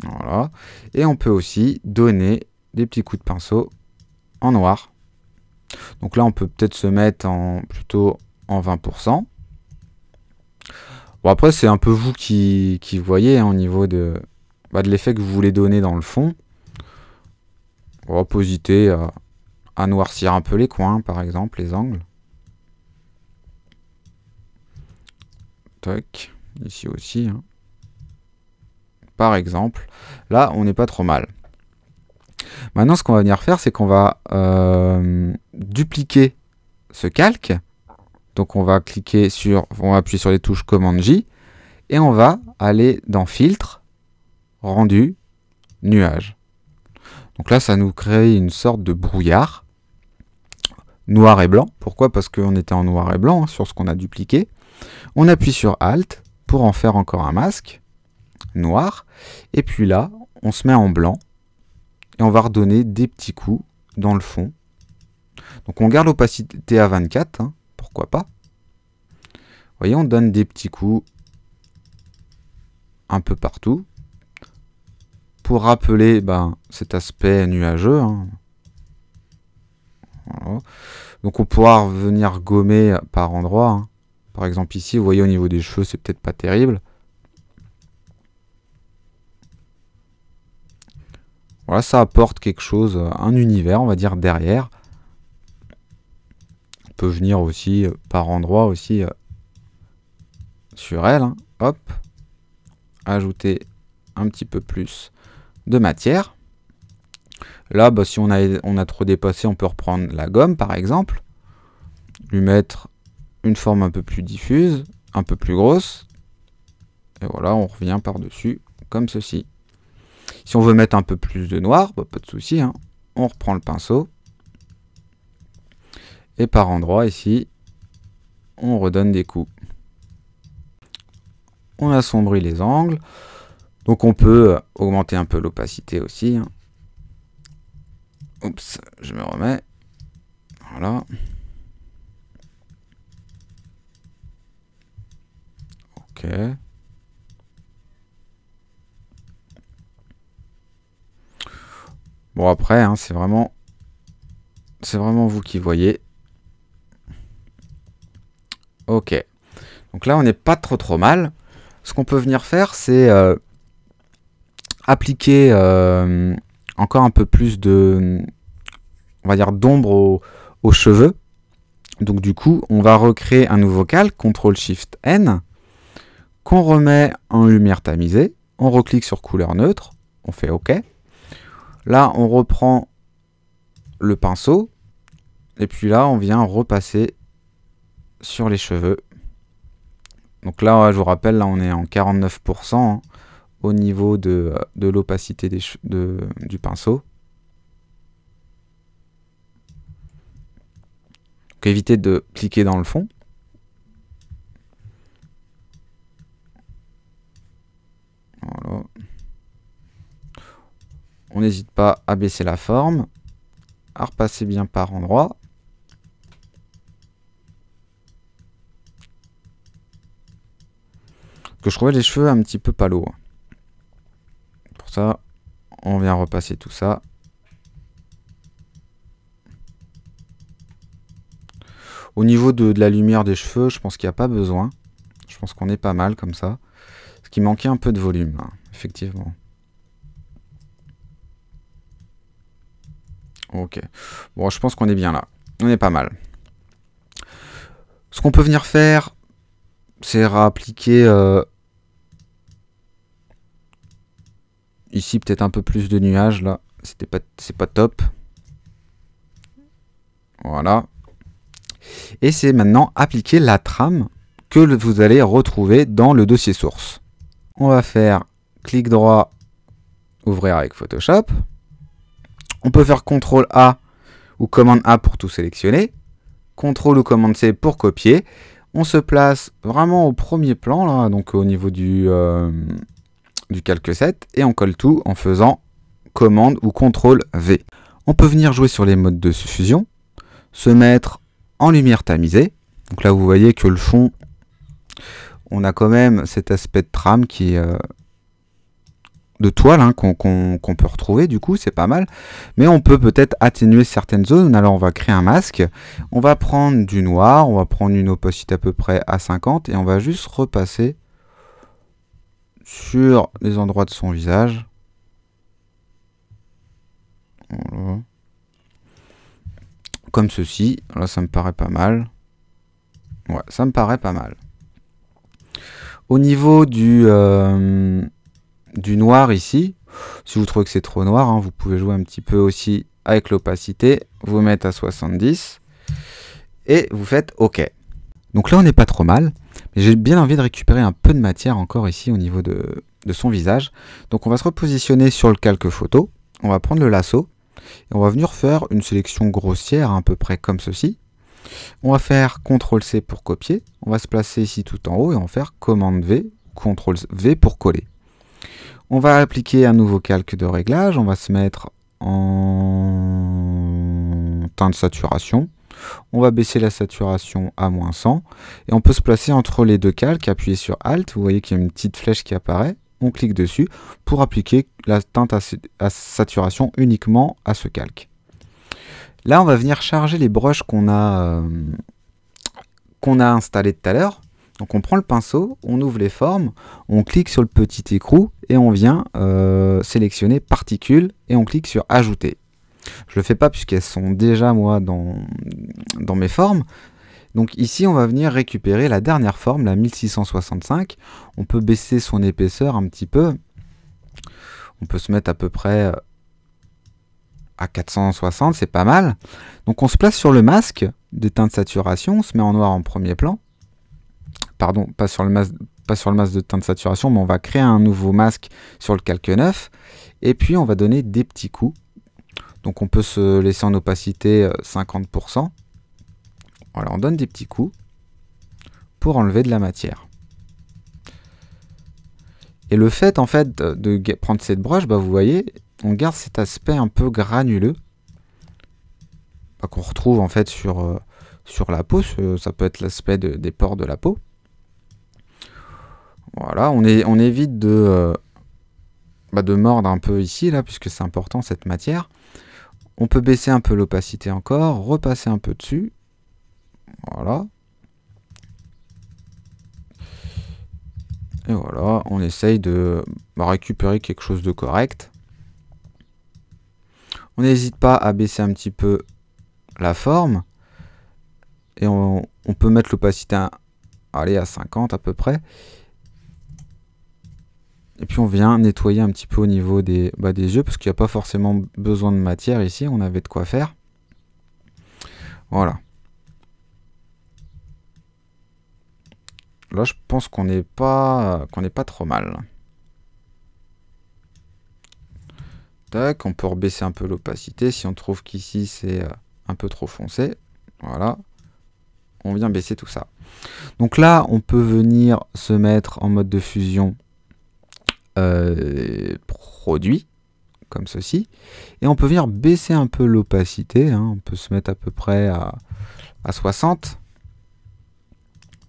Voilà. Et on peut aussi donner des petits coups de pinceau en noir. Donc là, on peut peut-être se mettre en plutôt en 20%. Bon, après, c'est un peu vous qui, qui voyez hein, au niveau de, bah, de l'effet que vous voulez donner dans le fond. On va positer à, noircir un peu les coins, par exemple, les angles. Toc, ici aussi. Hein. Par exemple, là, on n'est pas trop mal. Maintenant, ce qu'on va venir faire, c'est qu'on va euh, dupliquer ce calque. Donc on va cliquer sur, on va appuyer sur les touches Commande J et on va aller dans Filtre, Rendu, Nuage. Donc là, ça nous crée une sorte de brouillard noir et blanc. Pourquoi Parce qu'on était en noir et blanc hein, sur ce qu'on a dupliqué. On appuie sur Alt pour en faire encore un masque noir. Et puis là, on se met en blanc et on va redonner des petits coups dans le fond. Donc on garde l'opacité à 24, hein, pourquoi pas. voyez, on donne des petits coups un peu partout pour rappeler ben, cet aspect nuageux. Hein. Donc on pourra venir gommer par endroit. Hein. Par exemple ici, vous voyez au niveau des cheveux, c'est peut-être pas terrible. Voilà, ça apporte quelque chose, euh, un univers, on va dire, derrière. On peut venir aussi euh, par endroit aussi euh, sur elle. Hein. Hop, ajouter un petit peu plus de matière. Là, bah, si on a, on a trop dépassé, on peut reprendre la gomme, par exemple. Lui mettre une forme un peu plus diffuse, un peu plus grosse. Et voilà, on revient par-dessus, comme ceci. Si on veut mettre un peu plus de noir, bah, pas de souci, hein. on reprend le pinceau. Et par endroit ici, on redonne des coups. On assombrit les angles. Donc on peut euh, augmenter un peu l'opacité aussi. Hein. Oups, je me remets. Voilà. Ok. Bon après, hein, c'est vraiment... C'est vraiment vous qui voyez. Ok. Donc là, on n'est pas trop trop mal. Ce qu'on peut venir faire, c'est euh, appliquer euh, encore un peu plus de... On va dire d'ombre aux, aux cheveux. Donc du coup, on va recréer un nouveau calque, CTRL-SHIFT-N, qu'on remet en lumière tamisée, on reclique sur couleur neutre, on fait OK, Là, on reprend le pinceau. Et puis là, on vient repasser sur les cheveux. Donc là, je vous rappelle, là, on est en 49% hein, au niveau de, l'opacité du pinceau. Donc évitez de cliquer dans le fond on n'hésite pas à baisser la forme, à repasser bien par endroit. Que je trouvais les cheveux un petit peu palos. Hein. Pour ça, on vient repasser tout ça. Au niveau de, la lumière des cheveux, je pense qu'il n'y a pas besoin. Je pense qu'on est pas mal comme ça. Ce qui manquait un peu de volume, hein, effectivement. Ok. Bon, je pense qu'on est bien là. On est pas mal. Ce qu'on peut venir faire, c'est appliquer euh, ici peut-être un peu plus de nuages là. C'était pas, c'est pas top. Voilà. Et c'est maintenant appliquer la trame que vous allez retrouver dans le dossier source. On va faire clic droit, ouvrir avec Photoshop. On peut faire CTRL A ou commande A pour tout sélectionner, CTRL ou commande C pour copier. On se place vraiment au premier plan, là, donc au niveau du, euh, du calque 7, et on colle tout en faisant commande ou CTRL V. On peut venir jouer sur les modes de fusion, se mettre en lumière tamisée. Donc là, vous voyez que le fond, on a quand même cet aspect de trame qui euh, de toile hein, qu'on peut retrouver du coup c'est pas mal mais on peut peut-être atténuer certaines zones alors on va créer un masque on va prendre du noir on va prendre une opacité à peu près à 50 et on va juste repasser sur les endroits de son visage comme ceci là ça me paraît pas mal ouais ça me paraît pas mal au niveau du euh, du noir ici. Si vous trouvez que c'est trop noir, hein, vous pouvez jouer un petit peu aussi avec l'opacité. Vous mettez à 70 et vous faites OK. Donc là, on n'est pas trop mal. Mais j'ai bien envie de récupérer un peu de matière encore ici au niveau de, son visage. Donc on va se repositionner sur le calque photo. On va prendre le lasso. Et on va venir faire une sélection grossière à peu près comme ceci. On va faire CTRL-C pour copier. On va se placer ici tout en haut et on va faire commande v CTRL-V pour coller. On va appliquer un nouveau calque de réglage. On va se mettre en teinte de saturation. On va baisser la saturation à moins 100. Et on peut se placer entre les deux calques, appuyer sur Alt. Vous voyez qu'il y a une petite flèche qui apparaît. On clique dessus pour appliquer la teinte à saturation uniquement à ce calque. Là, on va venir charger les brushes euh, qu'on a, installées a tout à l'heure. Donc on prend le pinceau, on ouvre les formes, on clique sur le petit écrou et on vient euh, sélectionner particules et on clique sur ajouter. Je le fais pas puisqu'elles sont déjà moi dans, dans mes formes. Donc ici on va venir récupérer la dernière forme, la 1665. On peut baisser son épaisseur un petit peu. On peut se mettre à peu près euh, à 460, c'est pas mal. Donc on se place sur le masque des teintes de saturation, on se met en noir en premier plan pardon, pas sur le masque, pas sur le de teint de saturation, mais on va créer un nouveau masque sur le calque neuf, et puis on va donner des petits coups. Donc on peut se laisser en opacité 50%. Euh, voilà, on donne des petits coups pour enlever de la matière. Et le fait en fait de prendre cette broche, bah, vous voyez, on garde cet aspect un peu granuleux bah, qu'on retrouve en fait sur, euh, sur la peau. Ça peut être l'aspect des pores de la peau. Voilà, on, est, on évite euh, bah, de, mordre un peu ici, là, puisque c'est important cette matière. On peut baisser un peu l'opacité encore, repasser un peu dessus. Voilà. Et voilà, on essaye de bah, récupérer quelque chose de correct. On n'hésite pas à baisser un petit peu la forme. Et on, peut mettre l'opacité à, à 50 à peu près. Et puis on vient nettoyer un petit peu au niveau des, bah, des yeux, parce qu'il n'y a pas forcément besoin de matière ici, on avait de quoi faire. Voilà. Là, je pense qu'on n'est pas, pas trop mal. Tac, on peut rebaisser un peu l'opacité. Si on trouve qu'ici, c'est euh, un peu trop foncé. Voilà. On vient baisser tout ça. Donc là, on peut venir se mettre en mode de fusion euh, produit, comme ceci. Et on peut venir baisser un peu l'opacité, hein. on peut se mettre à peu près à, 60.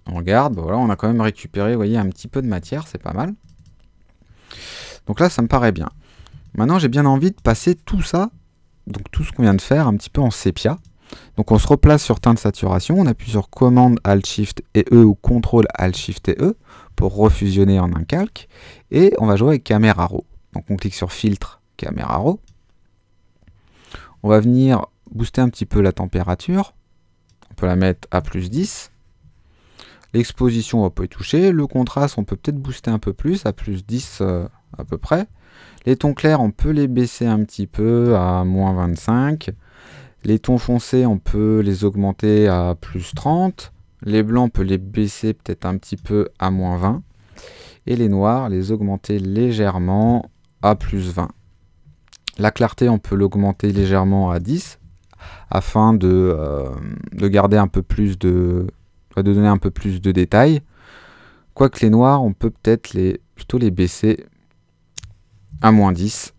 On regarde, bah voilà, on a quand même récupéré, voyez, un petit peu de matière, c'est pas mal. Donc là, ça me paraît bien. Maintenant, j'ai bien envie de passer tout ça, donc tout ce qu'on vient de faire, un petit peu en sépia. Donc on se replace sur teint de saturation, on appuie sur commandes Alt Shift et E ou contrôle Alt Shift et E pour refusionner en un calque. Et on va jouer avec Camera Raw. Donc on clique sur Filtre, Camera Raw. On va venir booster un petit peu la température. On peut la mettre à plus 10. L'exposition, on va pas y toucher. Le contraste, on peut peut-être booster un peu plus, à plus 10 euh, à peu près. Les tons clairs, on peut les baisser un petit peu à moins 25. Les tons foncés, on peut les augmenter à plus 30. Les blancs, on peut les baisser peut-être un petit peu à moins 20. Et les noirs, les augmenter légèrement à plus 20. La clarté, on peut l'augmenter légèrement à 10 afin euh, de, garder un peu plus de, de donner un peu plus de détails. Quoique les noirs, on peut peut-être les, plutôt les baisser à moins 10.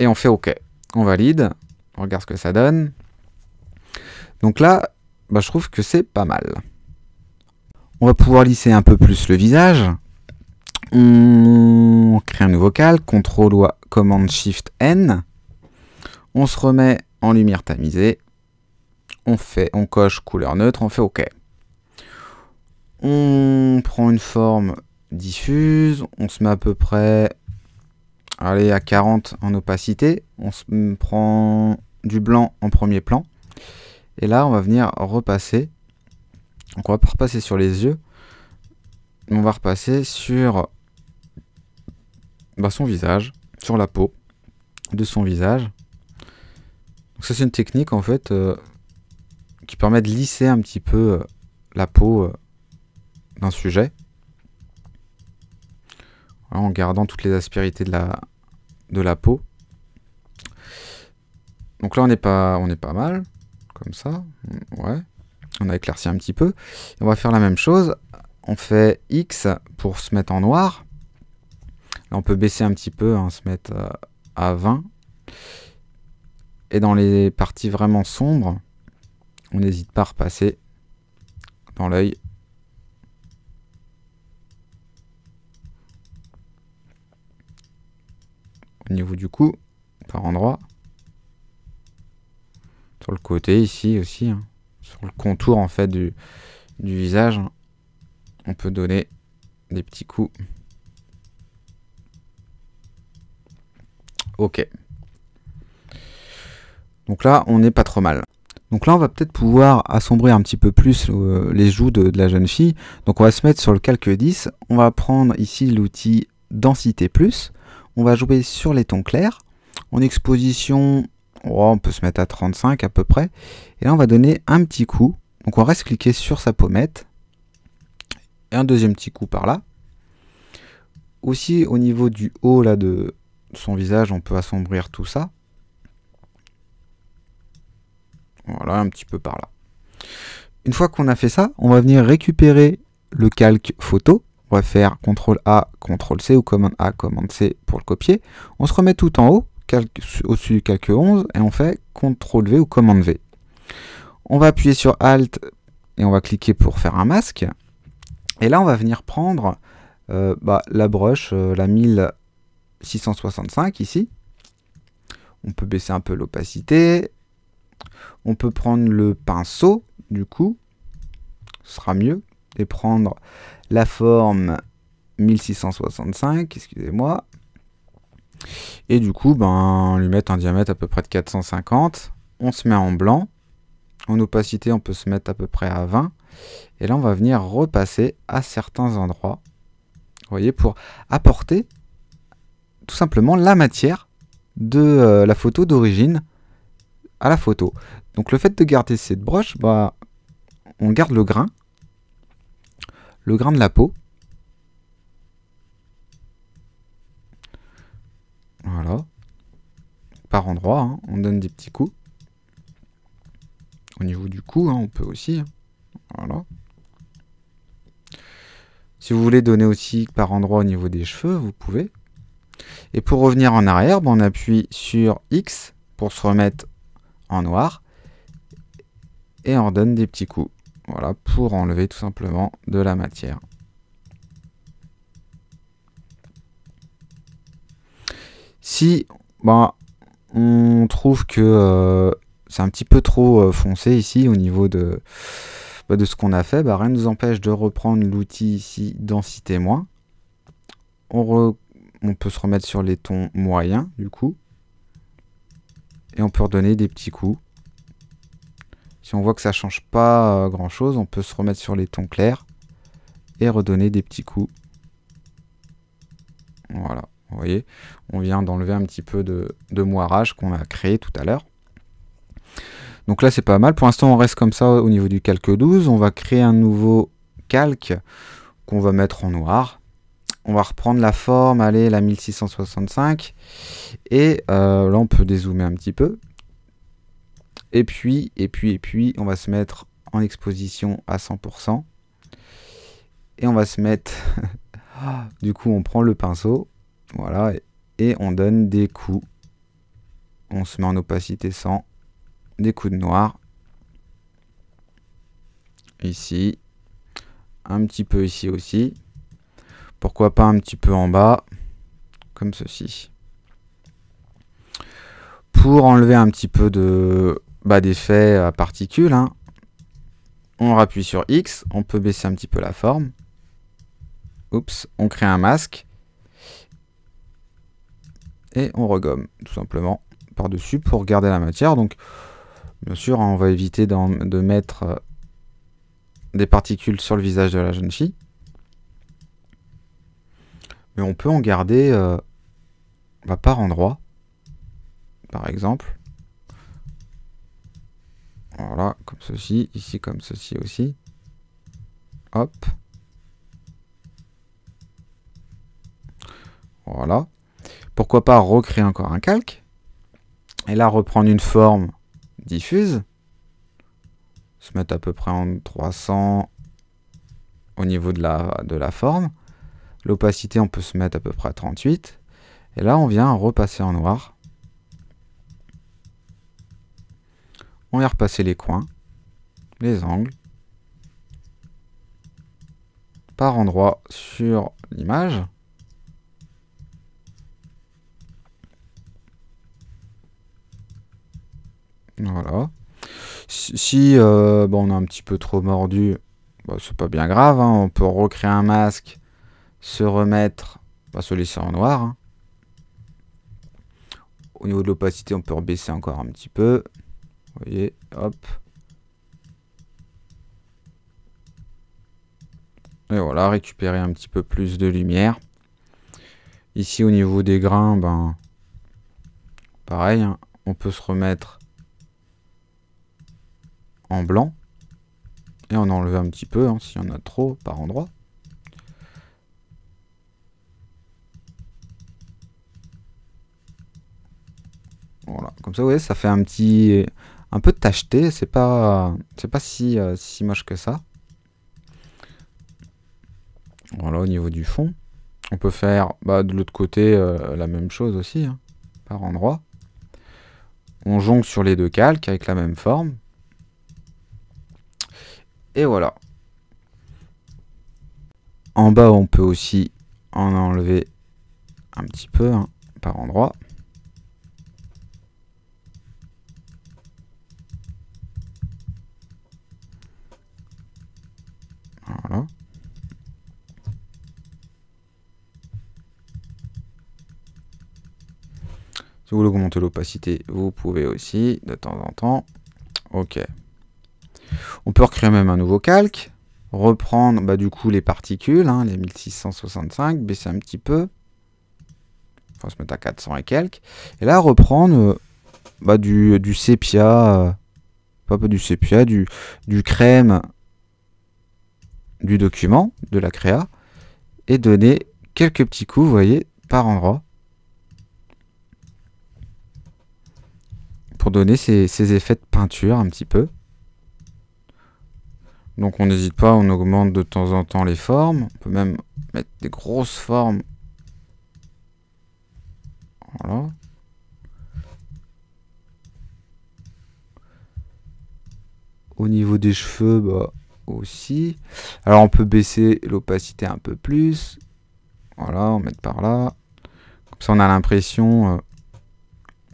Et on fait OK. On valide. On regarde ce que ça donne. Donc là, bah, je trouve que c'est pas mal. On va pouvoir lisser un peu plus le visage. On crée un nouveau calque, CTRL ou commande SHIFT N. On se remet en lumière tamisée. On, fait, on coche couleur neutre, on fait OK. On prend une forme diffuse, on se met à peu près allez, à 40 en opacité. On se prend du blanc en premier plan. Et là, on va venir repasser donc on va pas repasser sur les yeux, on va repasser sur bah, son visage, sur la peau de son visage. Donc ça c'est une technique en fait euh, qui permet de lisser un petit peu euh, la peau euh, d'un sujet. en gardant toutes les aspérités de la, de la peau. Donc là on n'est pas on est pas mal. Comme ça. Ouais. On a éclairci un petit peu. on va faire la même chose. On fait X pour se mettre en noir. Là, on peut baisser un petit peu, hein, se mettre euh, à 20. Et dans les parties vraiment sombres, on n'hésite pas à repasser dans l'œil. Au niveau du cou, par endroit. Sur le côté ici aussi. Hein sur le contour en fait du, visage, on peut donner des petits coups. Ok. Donc là, on n'est pas trop mal. Donc là, on va peut-être pouvoir assombrir un petit peu plus euh, les joues de, de, la jeune fille. Donc on va se mettre sur le calque 10. On va prendre ici l'outil densité plus. On va jouer sur les tons clairs. En exposition, on peut se mettre à 35 à peu près. Et là, on va donner un petit coup. Donc on reste cliqué sur sa pommette. Et un deuxième petit coup par là. Aussi, au niveau du haut là, de son visage, on peut assombrir tout ça. Voilà, un petit peu par là. Une fois qu'on a fait ça, on va venir récupérer le calque photo. On va faire CTRL A, CTRL C ou Command A, commande C pour le copier. On se remet tout en haut au-dessus du calque 11 et on fait CTRL V ou commande V. On va appuyer sur Alt et on va cliquer pour faire un masque. Et là, on va venir prendre euh, bah, la broche, euh, la 1665 ici. On peut baisser un peu l'opacité. On peut prendre le pinceau, du coup, ce sera mieux. Et prendre la forme 1665, excusez-moi, et du coup, ben, on lui met un diamètre à peu près de 450. On se met en blanc. En opacité, on peut se mettre à peu près à 20. Et là, on va venir repasser à certains endroits. Vous voyez, pour apporter tout simplement la matière de euh, la photo d'origine à la photo. Donc le fait de garder cette broche, bah, on garde le grain, le grain de la peau, Voilà. Par endroit, hein, on donne des petits coups. Au niveau du cou, hein, on peut aussi. Hein. Voilà. Si vous voulez donner aussi par endroit au niveau des cheveux, vous pouvez. Et pour revenir en arrière, ben, on appuie sur X pour se remettre en noir. Et on donne des petits coups. Voilà, pour enlever tout simplement de la matière. Si bah, on trouve que euh, c'est un petit peu trop euh, foncé ici au niveau de, bah, de ce qu'on a fait. Bah, rien ne nous empêche de reprendre l'outil ici densité moins. On, peut se remettre sur les tons moyens du coup. Et on peut redonner des petits coups. Si on voit que ça ne change pas euh, grand chose, on peut se remettre sur les tons clairs et redonner des petits coups. Voilà. Vous voyez, on vient d'enlever un petit peu de, moirage qu'on a créé tout à l'heure. Donc là, c'est pas mal. Pour l'instant, on reste comme ça au niveau du calque 12. On va créer un nouveau calque qu'on va mettre en noir. On va reprendre la forme, allez, la 1665. Et euh, là, on peut dézoomer un petit peu. Et puis, et puis, et puis, on va se mettre en exposition à 100%. Et on va se mettre... du coup, on prend le pinceau. Voilà, et on donne des coups. On se met en opacité sans, des coups de noir. Ici, un petit peu ici aussi. Pourquoi pas un petit peu en bas, comme ceci. Pour enlever un petit peu de bas d'effet à particules, hein, on rappuie sur X, on peut baisser un petit peu la forme. Oups, on crée un masque et on regomme tout simplement par-dessus pour garder la matière. Donc bien sûr, hein, on va éviter de mettre euh, des particules sur le visage de la jeune fille. Mais on peut en garder euh, bah, par endroit, par exemple. Voilà, comme ceci, ici comme ceci aussi. Hop. Voilà pourquoi pas recréer encore un calque, et là reprendre une forme diffuse, se mettre à peu près en 300 au niveau de la, de la forme, l'opacité on peut se mettre à peu près à 38, et là on vient repasser en noir, on vient repasser les coins, les angles, par endroit sur l'image, Voilà. Si euh, bon, on a un petit peu trop mordu, bah, c'est pas bien grave. Hein. On peut recréer un masque, se remettre, se laisser en noir. Hein. Au niveau de l'opacité, on peut rebaisser encore un petit peu. Vous voyez, hop. Et voilà, récupérer un petit peu plus de lumière. Ici, au niveau des grains, ben, pareil, hein. on peut se remettre en blanc et on enlève un petit peu hein, s'il y en a trop par endroit. Voilà, comme ça vous voyez ça fait un petit un peu tacheté, c'est pas c'est pas si, euh, si moche que ça. Voilà au niveau du fond. On peut faire bah, de l'autre côté euh, la même chose aussi, hein, par endroit. On jonque sur les deux calques avec la même forme. Et voilà. En bas, on peut aussi en enlever un petit peu hein, par endroit. Voilà. Si vous voulez augmenter l'opacité, vous pouvez aussi de temps en temps. Ok. On peut recréer même un nouveau calque, reprendre bah, du coup les particules, hein, les 1665, baisser un petit peu, on se mettre à 400 et quelques, et là reprendre euh, bah, du, du, sépia, euh, pas, du sépia, du, du crème du document, de la créa, et donner quelques petits coups, vous voyez, par endroit. Pour donner ces effets de peinture un petit peu. Donc on n'hésite pas, on augmente de temps en temps les formes. On peut même mettre des grosses formes. Voilà. Au niveau des cheveux, bah, aussi. Alors on peut baisser l'opacité un peu plus. Voilà, on met par là. Comme ça on a l'impression, euh,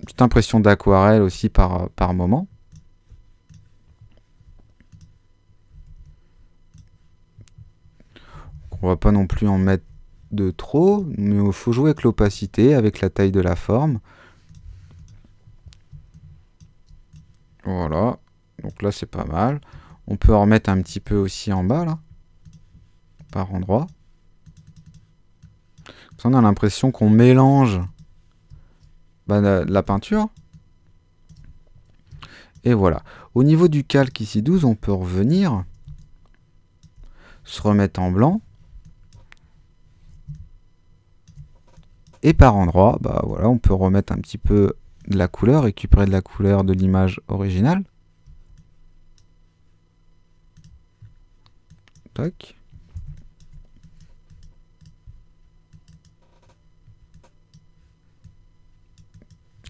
Une petite impression d'aquarelle aussi par, euh, par moment. On va pas non plus en mettre de trop, mais il faut jouer avec l'opacité, avec la taille de la forme. Voilà, donc là c'est pas mal. On peut en remettre un petit peu aussi en bas, là, par endroit. Ça, on a l'impression qu'on mélange bah, la peinture. Et voilà. Au niveau du calque ici 12, on peut revenir, se remettre en blanc. Et par endroit, bah voilà, on peut remettre un petit peu de la couleur, récupérer de la couleur de l'image originale. Tac.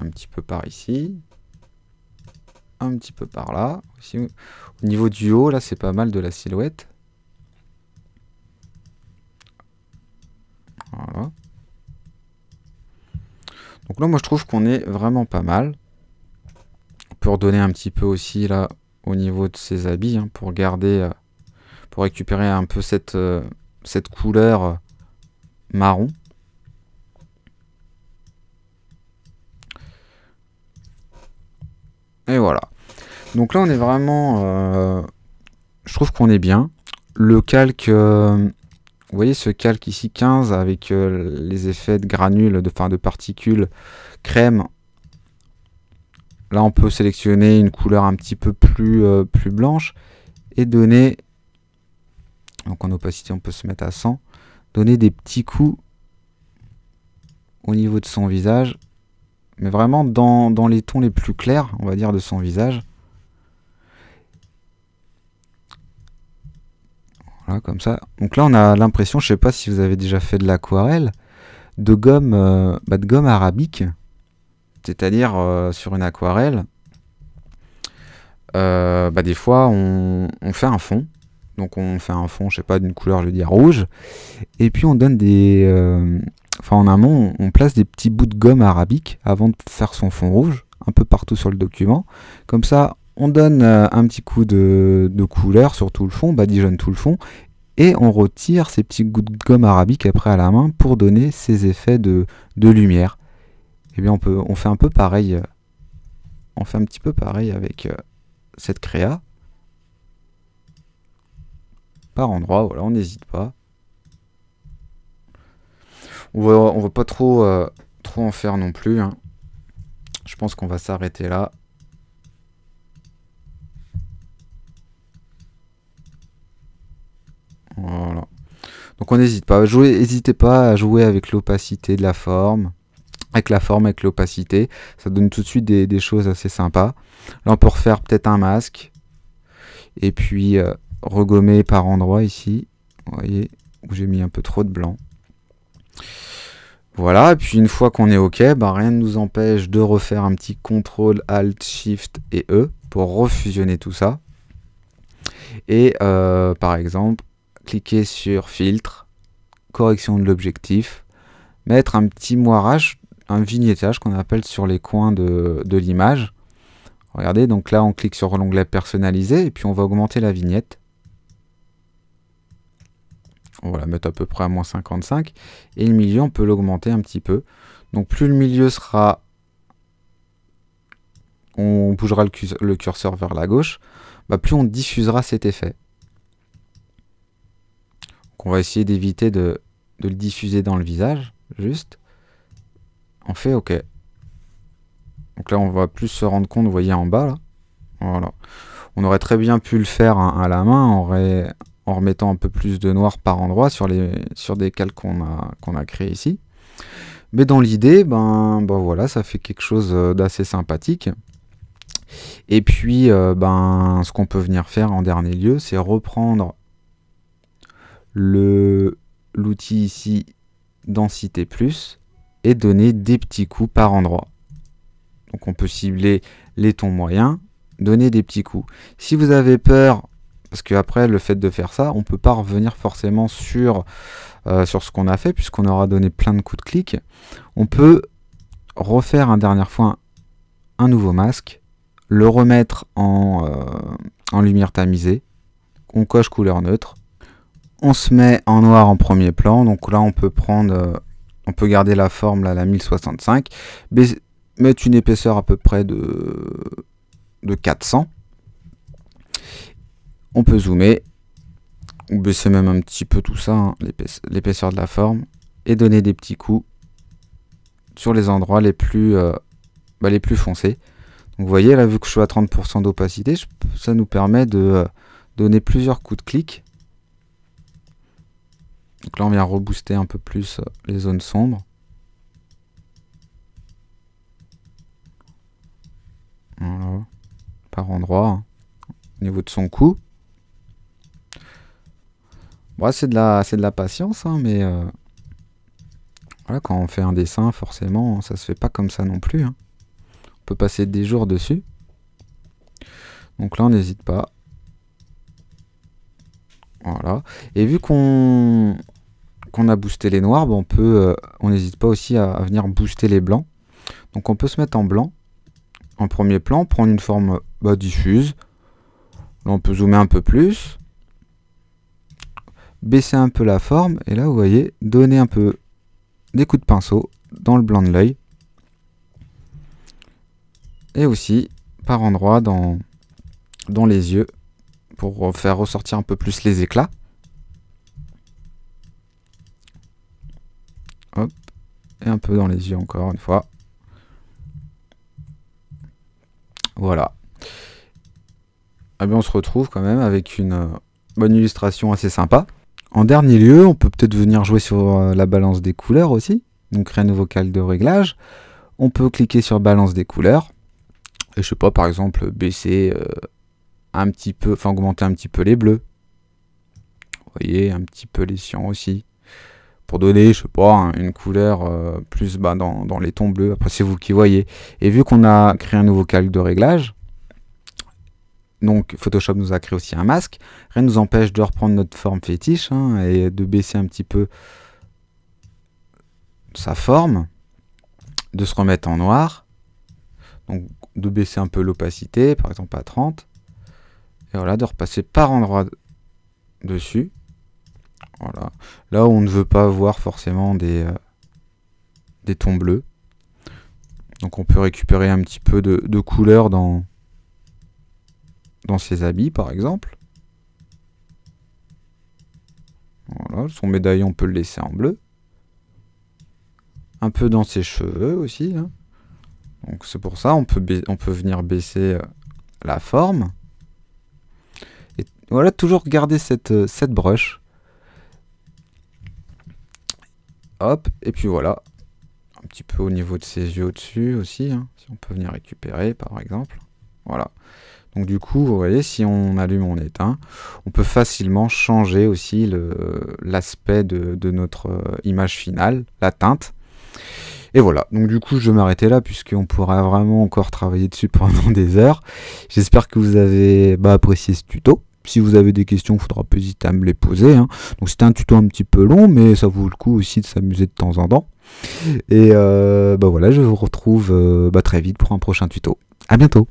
Un petit peu par ici. Un petit peu par là. Au niveau du haut, là, c'est pas mal de la silhouette. Voilà. Donc là, moi, je trouve qu'on est vraiment pas mal. On peut redonner un petit peu aussi, là, au niveau de ses habits, hein, pour garder, euh, pour récupérer un peu cette, euh, cette couleur euh, marron. Et voilà. Donc là, on est vraiment... je trouve qu'on est bien. Le calque vous voyez ce calque ici 15 avec euh, les effets de granules, de, de particules crème. Là, on peut sélectionner une couleur un petit peu plus, euh, plus blanche et donner, donc en opacité, on peut se mettre à 100, donner des petits coups au niveau de son visage, mais vraiment dans les tons les plus clairs, on va dire, de son visage. Voilà, comme ça. Donc là, on a l'impression, je ne sais pas si vous avez déjà fait de l'aquarelle, de gomme, euh, bah, de gomme arabique. C'est-à-dire, euh, sur une aquarelle, euh, bah, des fois, on, fait un fond. Donc on fait un fond, je sais pas, d'une couleur, je veux dire rouge. Et puis on donne des... Enfin, en amont, on place des petits bouts de gomme arabique avant de faire son fond rouge, un peu partout sur le document. Comme ça, on donne euh, un petit coup de, couleur sur tout le fond, badigeonne tout le fond, et on retire ces petits gouttes de gomme arabique après à la main pour donner ces effets de, lumière. Et eh bien on, peut, on fait un peu pareil, euh, on fait un petit peu pareil avec euh, cette créa. Par endroit, voilà, on n'hésite pas. On va, on va pas trop, trop en faire non plus. Hein. Je pense qu'on va s'arrêter là. Voilà. Donc on n'hésite pas. n'hésitez pas à jouer avec l'opacité de la forme. Avec la forme, avec l'opacité. Ça donne tout de suite des, choses assez sympas. Là on peut refaire peut-être un masque. Et puis euh, regommer par endroit ici. Vous voyez où j'ai mis un peu trop de blanc. Voilà, et puis une fois qu'on est OK, ben, rien ne nous empêche de refaire un petit CTRL, ALT, SHIFT et E pour refusionner tout ça. Et euh, par exemple, Cliquez sur filtre, correction de l'objectif, mettre un petit moirage, un vignettage qu'on appelle sur les coins de, de l'image. Regardez, donc là on clique sur l'onglet personnalisé et puis on va augmenter la vignette. On va la mettre à peu près à moins 55. Et le milieu, on peut l'augmenter un petit peu. Donc plus le milieu sera... On bougera le, curseur vers la gauche, bah, plus on diffusera cet effet. On va essayer d'éviter de, de le diffuser dans le visage, juste, on fait OK. Donc là, on va plus se rendre compte, vous voyez en bas, là. Voilà. On aurait très bien pu le faire hein, à la main en, en remettant un peu plus de noir par endroit sur, les, sur des calques qu'on a, qu'on a ici. Mais dans l'idée, ben, ben voilà, ça fait quelque chose euh, d'assez sympathique. Et puis, euh, ben, ce qu'on peut venir faire en dernier lieu, c'est reprendre l'outil ici densité plus et donner des petits coups par endroit. Donc on peut cibler les tons moyens, donner des petits coups. Si vous avez peur, parce qu'après le fait de faire ça, on peut pas revenir forcément sur, euh, sur ce qu'on a fait, puisqu'on aura donné plein de coups de clic, on peut refaire un dernière fois un, nouveau masque, le remettre en, euh, en lumière tamisée, on coche couleur neutre, on se met en noir en premier plan. Donc là, on peut prendre, euh, on peut garder la forme là, la 1065, mettre une épaisseur à peu près de, de 400. On peut zoomer ou baisser même un petit peu tout ça, hein, l'épaisseur de la forme, et donner des petits coups sur les endroits les plus, euh, bah, les plus foncés. Donc vous voyez, là, vu que je suis à 30% d'opacité, ça nous permet de euh, donner plusieurs coups de clic donc là, on vient rebooster un peu plus euh, les zones sombres. Voilà. Par endroit. Hein. Au niveau de son cou. c'est de, la, de la patience, hein, mais... Euh, voilà, quand on fait un dessin, forcément, ça se fait pas comme ça non plus. Hein. On peut passer des jours dessus. Donc là, on n'hésite pas. Voilà. Et vu qu'on qu'on a boosté les noirs, ben, on peut, euh, on n'hésite pas aussi à, venir booster les blancs. Donc on peut se mettre en blanc, en premier plan, prendre une forme bah, diffuse. on peut zoomer un peu plus, baisser un peu la forme, et là vous voyez, donner un peu des coups de pinceau dans le blanc de l'œil. Et aussi par endroit dans, dans les yeux, pour faire ressortir un peu plus les éclats. Et un peu dans les yeux encore une fois. Voilà. Eh bien, on se retrouve quand même avec une euh, bonne illustration assez sympa. En dernier lieu, on peut peut-être venir jouer sur euh, la balance des couleurs aussi. Donc un nouveau calque de réglage. On peut cliquer sur balance des couleurs. Et je sais pas, par exemple, baisser euh, un petit peu, enfin augmenter un petit peu les bleus. Vous voyez, un petit peu les cians aussi pour donner, je sais pas, une couleur euh, plus bah, dans, les tons bleus. Après, c'est vous qui voyez. Et vu qu'on a créé un nouveau calque de réglage, donc Photoshop nous a créé aussi un masque, rien ne nous empêche de reprendre notre forme fétiche hein, et de baisser un petit peu sa forme, de se remettre en noir, donc de baisser un peu l'opacité, par exemple à 30, et voilà, de repasser par endroit dessus, voilà. Là on ne veut pas avoir forcément des, euh, des tons bleus. Donc on peut récupérer un petit peu de, couleur dans, dans ses habits par exemple. Voilà, son médaillon on peut le laisser en bleu. Un peu dans ses cheveux aussi. Hein. Donc c'est pour ça on peut, on peut venir baisser euh, la forme. Et voilà, toujours garder cette, euh, cette brush. et puis voilà. Un petit peu au niveau de ses yeux au-dessus aussi, hein, si on peut venir récupérer par exemple. Voilà. Donc du coup, vous voyez, si on allume, on éteint, on peut facilement changer aussi l'aspect de, notre euh, image finale, la teinte. Et voilà, donc du coup je vais m'arrêter là puisqu'on pourra vraiment encore travailler dessus pendant des heures. J'espère que vous avez bah, apprécié ce tuto. Si vous avez des questions, il faudra pas hésiter à me les poser. Hein. Donc c'était un tuto un petit peu long, mais ça vaut le coup aussi de s'amuser de temps en temps. Et euh, bah voilà, je vous retrouve euh, bah, très vite pour un prochain tuto. À bientôt